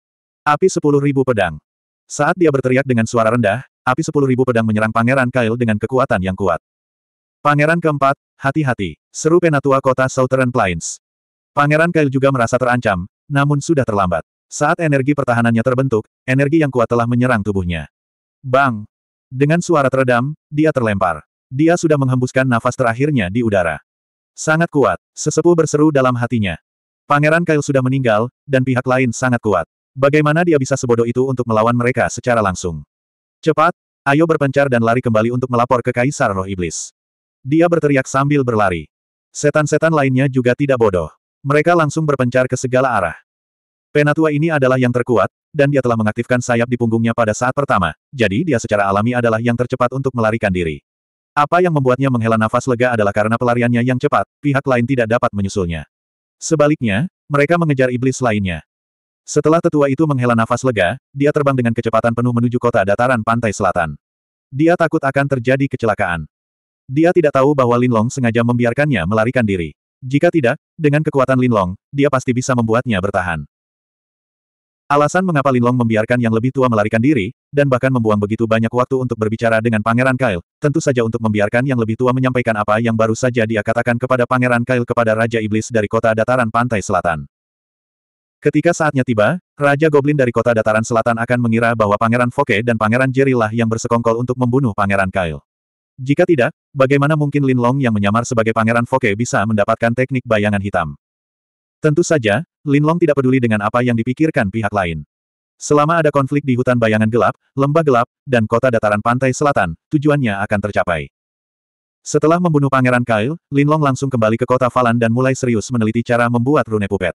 Api sepuluh ribu pedang. Saat dia berteriak dengan suara rendah, api sepuluh ribu pedang menyerang Pangeran Kail dengan kekuatan yang kuat. Pangeran keempat, hati-hati, seru Penatua Kota Southern Plains. Pangeran Kail juga merasa terancam, namun sudah terlambat. Saat energi pertahanannya terbentuk, energi yang kuat telah menyerang tubuhnya. Bang! Dengan suara teredam, dia terlempar. Dia sudah menghembuskan nafas terakhirnya di udara. Sangat kuat, sesepuh berseru dalam hatinya. Pangeran Kail sudah meninggal, dan pihak lain sangat kuat. Bagaimana dia bisa sebodoh itu untuk melawan mereka secara langsung? Cepat, ayo berpencar dan lari kembali untuk melapor ke Kaisar Roh Iblis. Dia berteriak sambil berlari. Setan-setan lainnya juga tidak bodoh. Mereka langsung berpencar ke segala arah. Penatua ini adalah yang terkuat, dan dia telah mengaktifkan sayap di punggungnya pada saat pertama, jadi dia secara alami adalah yang tercepat untuk melarikan diri. Apa yang membuatnya menghela nafas lega adalah karena pelariannya yang cepat, pihak lain tidak dapat menyusulnya. Sebaliknya, mereka mengejar iblis lainnya. Setelah tetua itu menghela nafas lega, dia terbang dengan kecepatan penuh menuju kota dataran pantai selatan. Dia takut akan terjadi kecelakaan. Dia tidak tahu bahwa Linlong sengaja membiarkannya melarikan diri. Jika tidak, dengan kekuatan Linlong, dia pasti bisa membuatnya bertahan. Alasan mengapa Linlong membiarkan yang lebih tua melarikan diri, dan bahkan membuang begitu banyak waktu untuk berbicara dengan Pangeran Kyle, tentu saja untuk membiarkan yang lebih tua menyampaikan apa yang baru saja dia katakan kepada Pangeran Kyle kepada Raja Iblis dari kota dataran pantai selatan. Ketika saatnya tiba, Raja Goblin dari kota dataran selatan akan mengira bahwa Pangeran Foke dan Pangeran Jerry lah yang bersekongkol untuk membunuh Pangeran Kyle. Jika tidak, bagaimana mungkin Linlong yang menyamar sebagai Pangeran Foke bisa mendapatkan teknik bayangan hitam? Tentu saja, Linlong tidak peduli dengan apa yang dipikirkan pihak lain. Selama ada konflik di hutan bayangan gelap, lembah gelap, dan kota dataran pantai selatan, tujuannya akan tercapai. Setelah membunuh Pangeran Kyle, Linlong langsung kembali ke kota Falan dan mulai serius meneliti cara membuat rune pupet.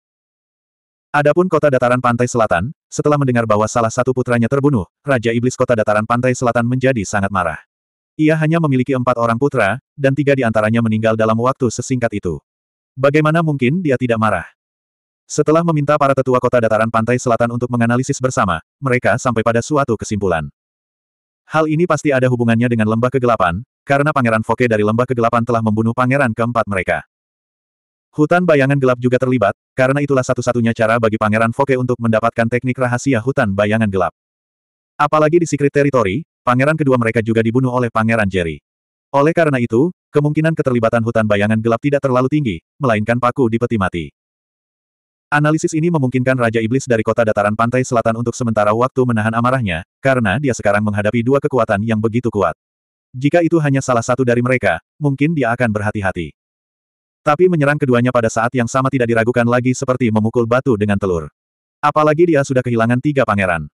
Adapun kota dataran pantai selatan, setelah mendengar bahwa salah satu putranya terbunuh, Raja Iblis kota dataran pantai selatan menjadi sangat marah. Ia hanya memiliki empat orang putra, dan tiga di antaranya meninggal dalam waktu sesingkat itu. Bagaimana mungkin dia tidak marah? Setelah meminta para tetua kota dataran pantai selatan untuk menganalisis bersama, mereka sampai pada suatu kesimpulan. Hal ini pasti ada hubungannya dengan lembah kegelapan, karena Pangeran Foke dari lembah kegelapan telah membunuh pangeran keempat mereka. Hutan bayangan gelap juga terlibat, karena itulah satu-satunya cara bagi Pangeran Foke untuk mendapatkan teknik rahasia hutan bayangan gelap. Apalagi di Secret Territory, pangeran kedua mereka juga dibunuh oleh Pangeran Jerry. Oleh karena itu, kemungkinan keterlibatan hutan bayangan gelap tidak terlalu tinggi, melainkan paku di peti mati. Analisis ini memungkinkan Raja Iblis dari kota dataran pantai selatan untuk sementara waktu menahan amarahnya, karena dia sekarang menghadapi dua kekuatan yang begitu kuat. Jika itu hanya salah satu dari mereka, mungkin dia akan berhati-hati. Tapi menyerang keduanya pada saat yang sama tidak diragukan lagi seperti memukul batu dengan telur. Apalagi dia sudah kehilangan tiga pangeran.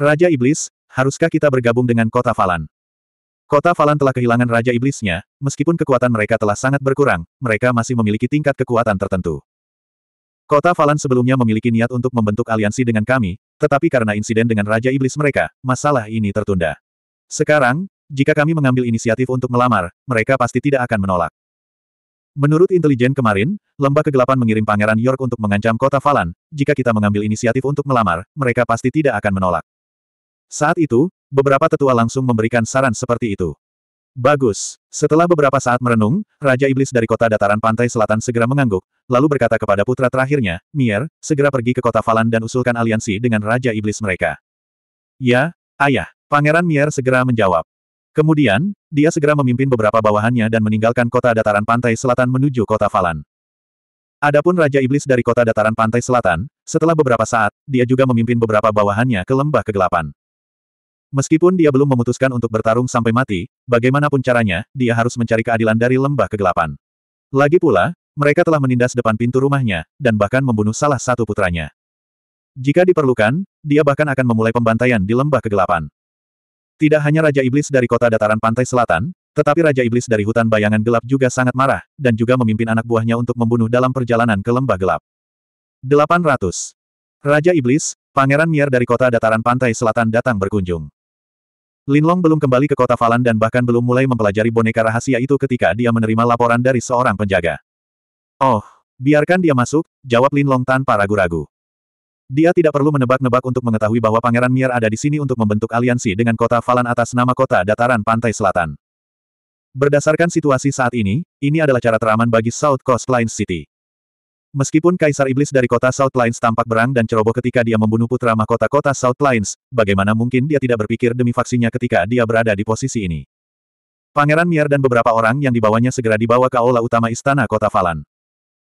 Raja Iblis, haruskah kita bergabung dengan kota Falan? Kota Falan telah kehilangan Raja Iblisnya, meskipun kekuatan mereka telah sangat berkurang, mereka masih memiliki tingkat kekuatan tertentu. Kota Valan sebelumnya memiliki niat untuk membentuk aliansi dengan kami, tetapi karena insiden dengan Raja Iblis mereka, masalah ini tertunda. Sekarang, jika kami mengambil inisiatif untuk melamar, mereka pasti tidak akan menolak. Menurut intelijen kemarin, Lembah Kegelapan mengirim Pangeran York untuk mengancam kota Valan. jika kita mengambil inisiatif untuk melamar, mereka pasti tidak akan menolak. Saat itu, beberapa tetua langsung memberikan saran seperti itu. Bagus. Setelah beberapa saat merenung, Raja Iblis dari kota dataran pantai selatan segera mengangguk, lalu berkata kepada putra terakhirnya, Mier, segera pergi ke kota Falan dan usulkan aliansi dengan Raja Iblis mereka. Ya, ayah. Pangeran Mier segera menjawab. Kemudian, dia segera memimpin beberapa bawahannya dan meninggalkan kota dataran pantai selatan menuju kota Falan. Adapun Raja Iblis dari kota dataran pantai selatan, setelah beberapa saat, dia juga memimpin beberapa bawahannya ke lembah kegelapan. Meskipun dia belum memutuskan untuk bertarung sampai mati, bagaimanapun caranya, dia harus mencari keadilan dari lembah kegelapan. Lagi pula, mereka telah menindas depan pintu rumahnya, dan bahkan membunuh salah satu putranya. Jika diperlukan, dia bahkan akan memulai pembantaian di lembah kegelapan. Tidak hanya Raja Iblis dari kota dataran pantai selatan, tetapi Raja Iblis dari hutan bayangan gelap juga sangat marah, dan juga memimpin anak buahnya untuk membunuh dalam perjalanan ke lembah gelap. 800. Raja Iblis, Pangeran Mier dari kota dataran pantai selatan datang berkunjung. Linlong belum kembali ke kota Falan dan bahkan belum mulai mempelajari boneka rahasia itu ketika dia menerima laporan dari seorang penjaga. Oh, biarkan dia masuk, jawab Lin Long tanpa ragu-ragu. Dia tidak perlu menebak-nebak untuk mengetahui bahwa Pangeran Mier ada di sini untuk membentuk aliansi dengan kota Falan atas nama kota dataran pantai selatan. Berdasarkan situasi saat ini, ini adalah cara teraman bagi South Coast Lines City. Meskipun Kaisar Iblis dari kota South Lines tampak berang dan ceroboh ketika dia membunuh putra mahkota kota South Lines, bagaimana mungkin dia tidak berpikir demi vaksinnya ketika dia berada di posisi ini. Pangeran Mier dan beberapa orang yang dibawanya segera dibawa ke aula utama istana kota Falan.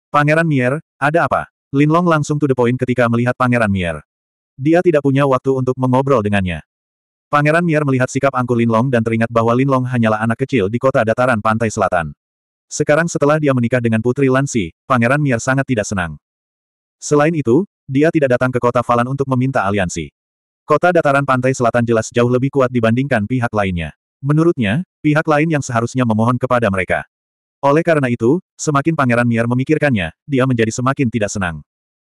Pangeran Mier, ada apa? Linlong langsung to the point ketika melihat Pangeran Mier. Dia tidak punya waktu untuk mengobrol dengannya. Pangeran Mier melihat sikap angku Linlong dan teringat bahwa Linlong hanyalah anak kecil di kota dataran pantai selatan. Sekarang setelah dia menikah dengan Putri Lansi, Pangeran Mier sangat tidak senang. Selain itu, dia tidak datang ke kota Falan untuk meminta aliansi. Kota dataran pantai selatan jelas jauh lebih kuat dibandingkan pihak lainnya. Menurutnya, pihak lain yang seharusnya memohon kepada mereka. Oleh karena itu, semakin Pangeran Miar memikirkannya, dia menjadi semakin tidak senang.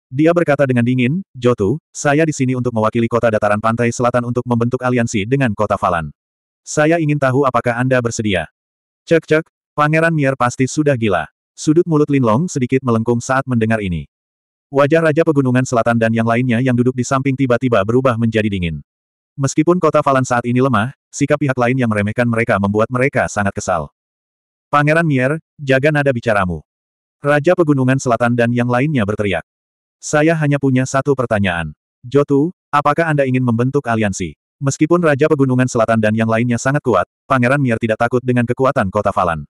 Dia berkata dengan dingin, Jotu, saya di sini untuk mewakili kota dataran pantai selatan untuk membentuk aliansi dengan kota Falan. Saya ingin tahu apakah Anda bersedia. Cek-cek, Pangeran Miar pasti sudah gila. Sudut mulut Linlong sedikit melengkung saat mendengar ini. Wajah Raja Pegunungan Selatan dan yang lainnya yang duduk di samping tiba-tiba berubah menjadi dingin. Meskipun kota Falan saat ini lemah, sikap pihak lain yang meremehkan mereka membuat mereka sangat kesal. Pangeran Mier, jaga nada bicaramu. Raja Pegunungan Selatan dan yang lainnya berteriak. Saya hanya punya satu pertanyaan. Jotu, apakah Anda ingin membentuk aliansi? Meskipun Raja Pegunungan Selatan dan yang lainnya sangat kuat, Pangeran Mier tidak takut dengan kekuatan kota Falan.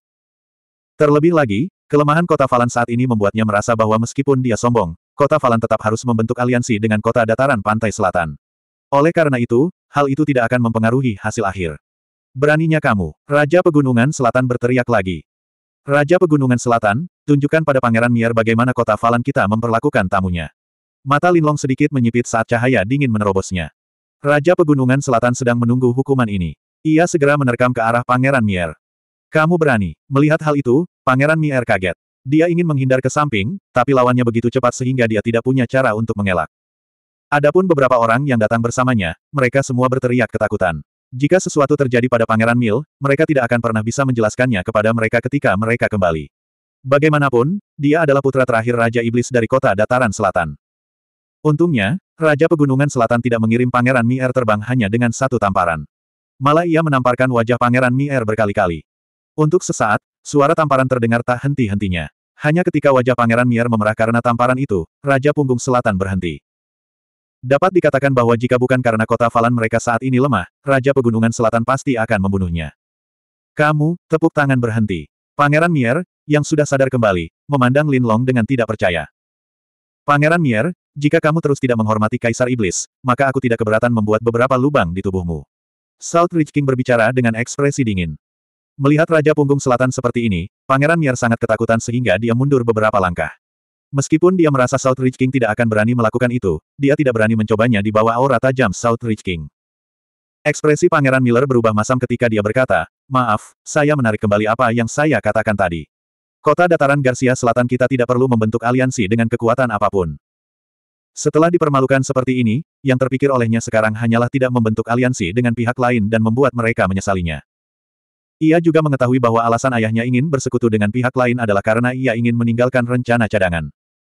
Terlebih lagi, kelemahan kota Falan saat ini membuatnya merasa bahwa meskipun dia sombong, kota Falan tetap harus membentuk aliansi dengan kota dataran pantai selatan. Oleh karena itu, hal itu tidak akan mempengaruhi hasil akhir. Beraninya kamu, Raja Pegunungan Selatan berteriak lagi. Raja Pegunungan Selatan, tunjukkan pada Pangeran Mier bagaimana kota Falan kita memperlakukan tamunya. Mata Linlong sedikit menyipit saat cahaya dingin menerobosnya. Raja Pegunungan Selatan sedang menunggu hukuman ini. Ia segera menerkam ke arah Pangeran Mier. Kamu berani. Melihat hal itu, Pangeran Mier kaget. Dia ingin menghindar ke samping, tapi lawannya begitu cepat sehingga dia tidak punya cara untuk mengelak. Adapun beberapa orang yang datang bersamanya, mereka semua berteriak ketakutan. Jika sesuatu terjadi pada Pangeran Mil, mereka tidak akan pernah bisa menjelaskannya kepada mereka ketika mereka kembali. Bagaimanapun, dia adalah putra terakhir Raja Iblis dari kota dataran selatan. Untungnya, Raja Pegunungan Selatan tidak mengirim Pangeran Mier terbang hanya dengan satu tamparan. Malah ia menamparkan wajah Pangeran Mier berkali-kali. Untuk sesaat, suara tamparan terdengar tak henti-hentinya. Hanya ketika wajah Pangeran Mier memerah karena tamparan itu, Raja Punggung Selatan berhenti. Dapat dikatakan bahwa jika bukan karena kota Falan mereka saat ini lemah, Raja Pegunungan Selatan pasti akan membunuhnya. Kamu, tepuk tangan berhenti. Pangeran Mier, yang sudah sadar kembali, memandang Lin Long dengan tidak percaya. Pangeran Mier, jika kamu terus tidak menghormati Kaisar Iblis, maka aku tidak keberatan membuat beberapa lubang di tubuhmu. Salt Ridge King berbicara dengan ekspresi dingin. Melihat Raja Punggung Selatan seperti ini, Pangeran Mier sangat ketakutan sehingga dia mundur beberapa langkah. Meskipun dia merasa Southridge King tidak akan berani melakukan itu, dia tidak berani mencobanya di bawah aura tajam Southridge King. Ekspresi Pangeran Miller berubah masam ketika dia berkata, Maaf, saya menarik kembali apa yang saya katakan tadi. Kota dataran Garcia Selatan kita tidak perlu membentuk aliansi dengan kekuatan apapun. Setelah dipermalukan seperti ini, yang terpikir olehnya sekarang hanyalah tidak membentuk aliansi dengan pihak lain dan membuat mereka menyesalinya. Ia juga mengetahui bahwa alasan ayahnya ingin bersekutu dengan pihak lain adalah karena ia ingin meninggalkan rencana cadangan.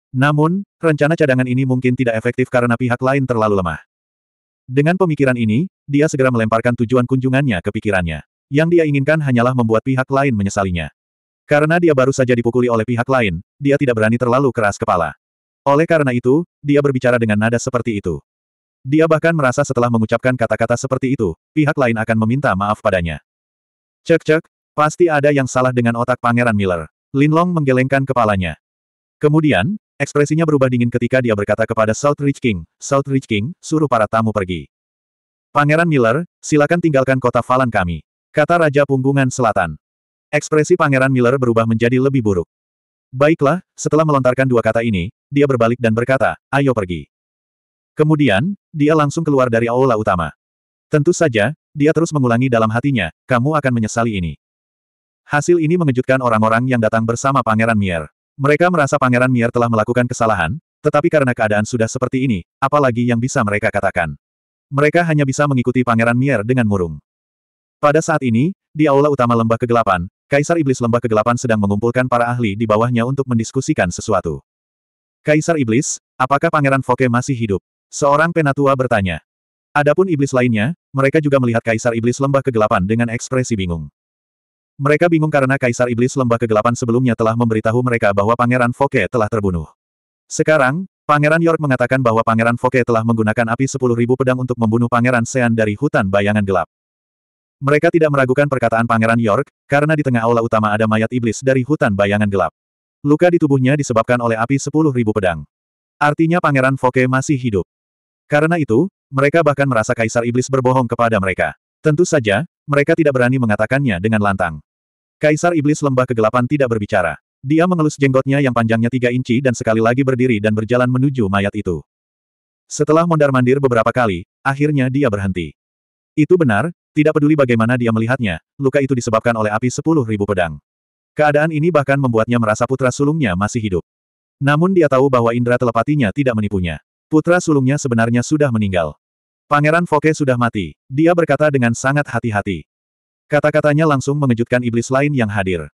Namun, rencana cadangan ini mungkin tidak efektif karena pihak lain terlalu lemah. Dengan pemikiran ini, dia segera melemparkan tujuan kunjungannya ke pikirannya. Yang dia inginkan hanyalah membuat pihak lain menyesalinya. Karena dia baru saja dipukuli oleh pihak lain, dia tidak berani terlalu keras kepala. Oleh karena itu, dia berbicara dengan nada seperti itu. Dia bahkan merasa setelah mengucapkan kata-kata seperti itu, pihak lain akan meminta maaf padanya. Cek-cek, Pasti ada yang salah dengan otak Pangeran Miller. Linlong menggelengkan kepalanya. Kemudian, Ekspresinya berubah dingin ketika dia berkata kepada Southridge King, Southridge King, suruh para tamu pergi. Pangeran Miller, silakan tinggalkan kota Falan kami. Kata Raja Punggungan Selatan. Ekspresi Pangeran Miller berubah menjadi lebih buruk. Baiklah, setelah melontarkan dua kata ini, dia berbalik dan berkata, ayo pergi. Kemudian, dia langsung keluar dari aula utama. Tentu saja, dia terus mengulangi dalam hatinya, kamu akan menyesali ini. Hasil ini mengejutkan orang-orang yang datang bersama Pangeran Mier. Mereka merasa Pangeran Mier telah melakukan kesalahan, tetapi karena keadaan sudah seperti ini, apalagi yang bisa mereka katakan. Mereka hanya bisa mengikuti Pangeran Mier dengan murung. Pada saat ini, di aula utama Lembah Kegelapan, Kaisar Iblis Lembah Kegelapan sedang mengumpulkan para ahli di bawahnya untuk mendiskusikan sesuatu. Kaisar Iblis, apakah Pangeran Foke masih hidup? Seorang penatua bertanya. Adapun iblis lainnya, mereka juga melihat Kaisar Iblis Lembah Kegelapan dengan ekspresi bingung. Mereka bingung karena Kaisar Iblis Lembah Kegelapan sebelumnya telah memberitahu mereka bahwa Pangeran Foke telah terbunuh. Sekarang, Pangeran York mengatakan bahwa Pangeran Foke telah menggunakan api 10.000 pedang untuk membunuh Pangeran Sean dari hutan bayangan gelap. Mereka tidak meragukan perkataan Pangeran York, karena di tengah aula utama ada mayat iblis dari hutan bayangan gelap. Luka di tubuhnya disebabkan oleh api 10.000 pedang. Artinya Pangeran Foke masih hidup. Karena itu, mereka bahkan merasa Kaisar Iblis berbohong kepada mereka. Tentu saja, mereka tidak berani mengatakannya dengan lantang. Kaisar Iblis Lembah Kegelapan tidak berbicara. Dia mengelus jenggotnya yang panjangnya tiga inci dan sekali lagi berdiri dan berjalan menuju mayat itu. Setelah mondar-mandir beberapa kali, akhirnya dia berhenti. Itu benar, tidak peduli bagaimana dia melihatnya, luka itu disebabkan oleh api sepuluh ribu pedang. Keadaan ini bahkan membuatnya merasa putra sulungnya masih hidup. Namun dia tahu bahwa indera telepatinya tidak menipunya. Putra sulungnya sebenarnya sudah meninggal. Pangeran Foke sudah mati, dia berkata dengan sangat hati-hati. Kata-katanya langsung mengejutkan iblis lain yang hadir.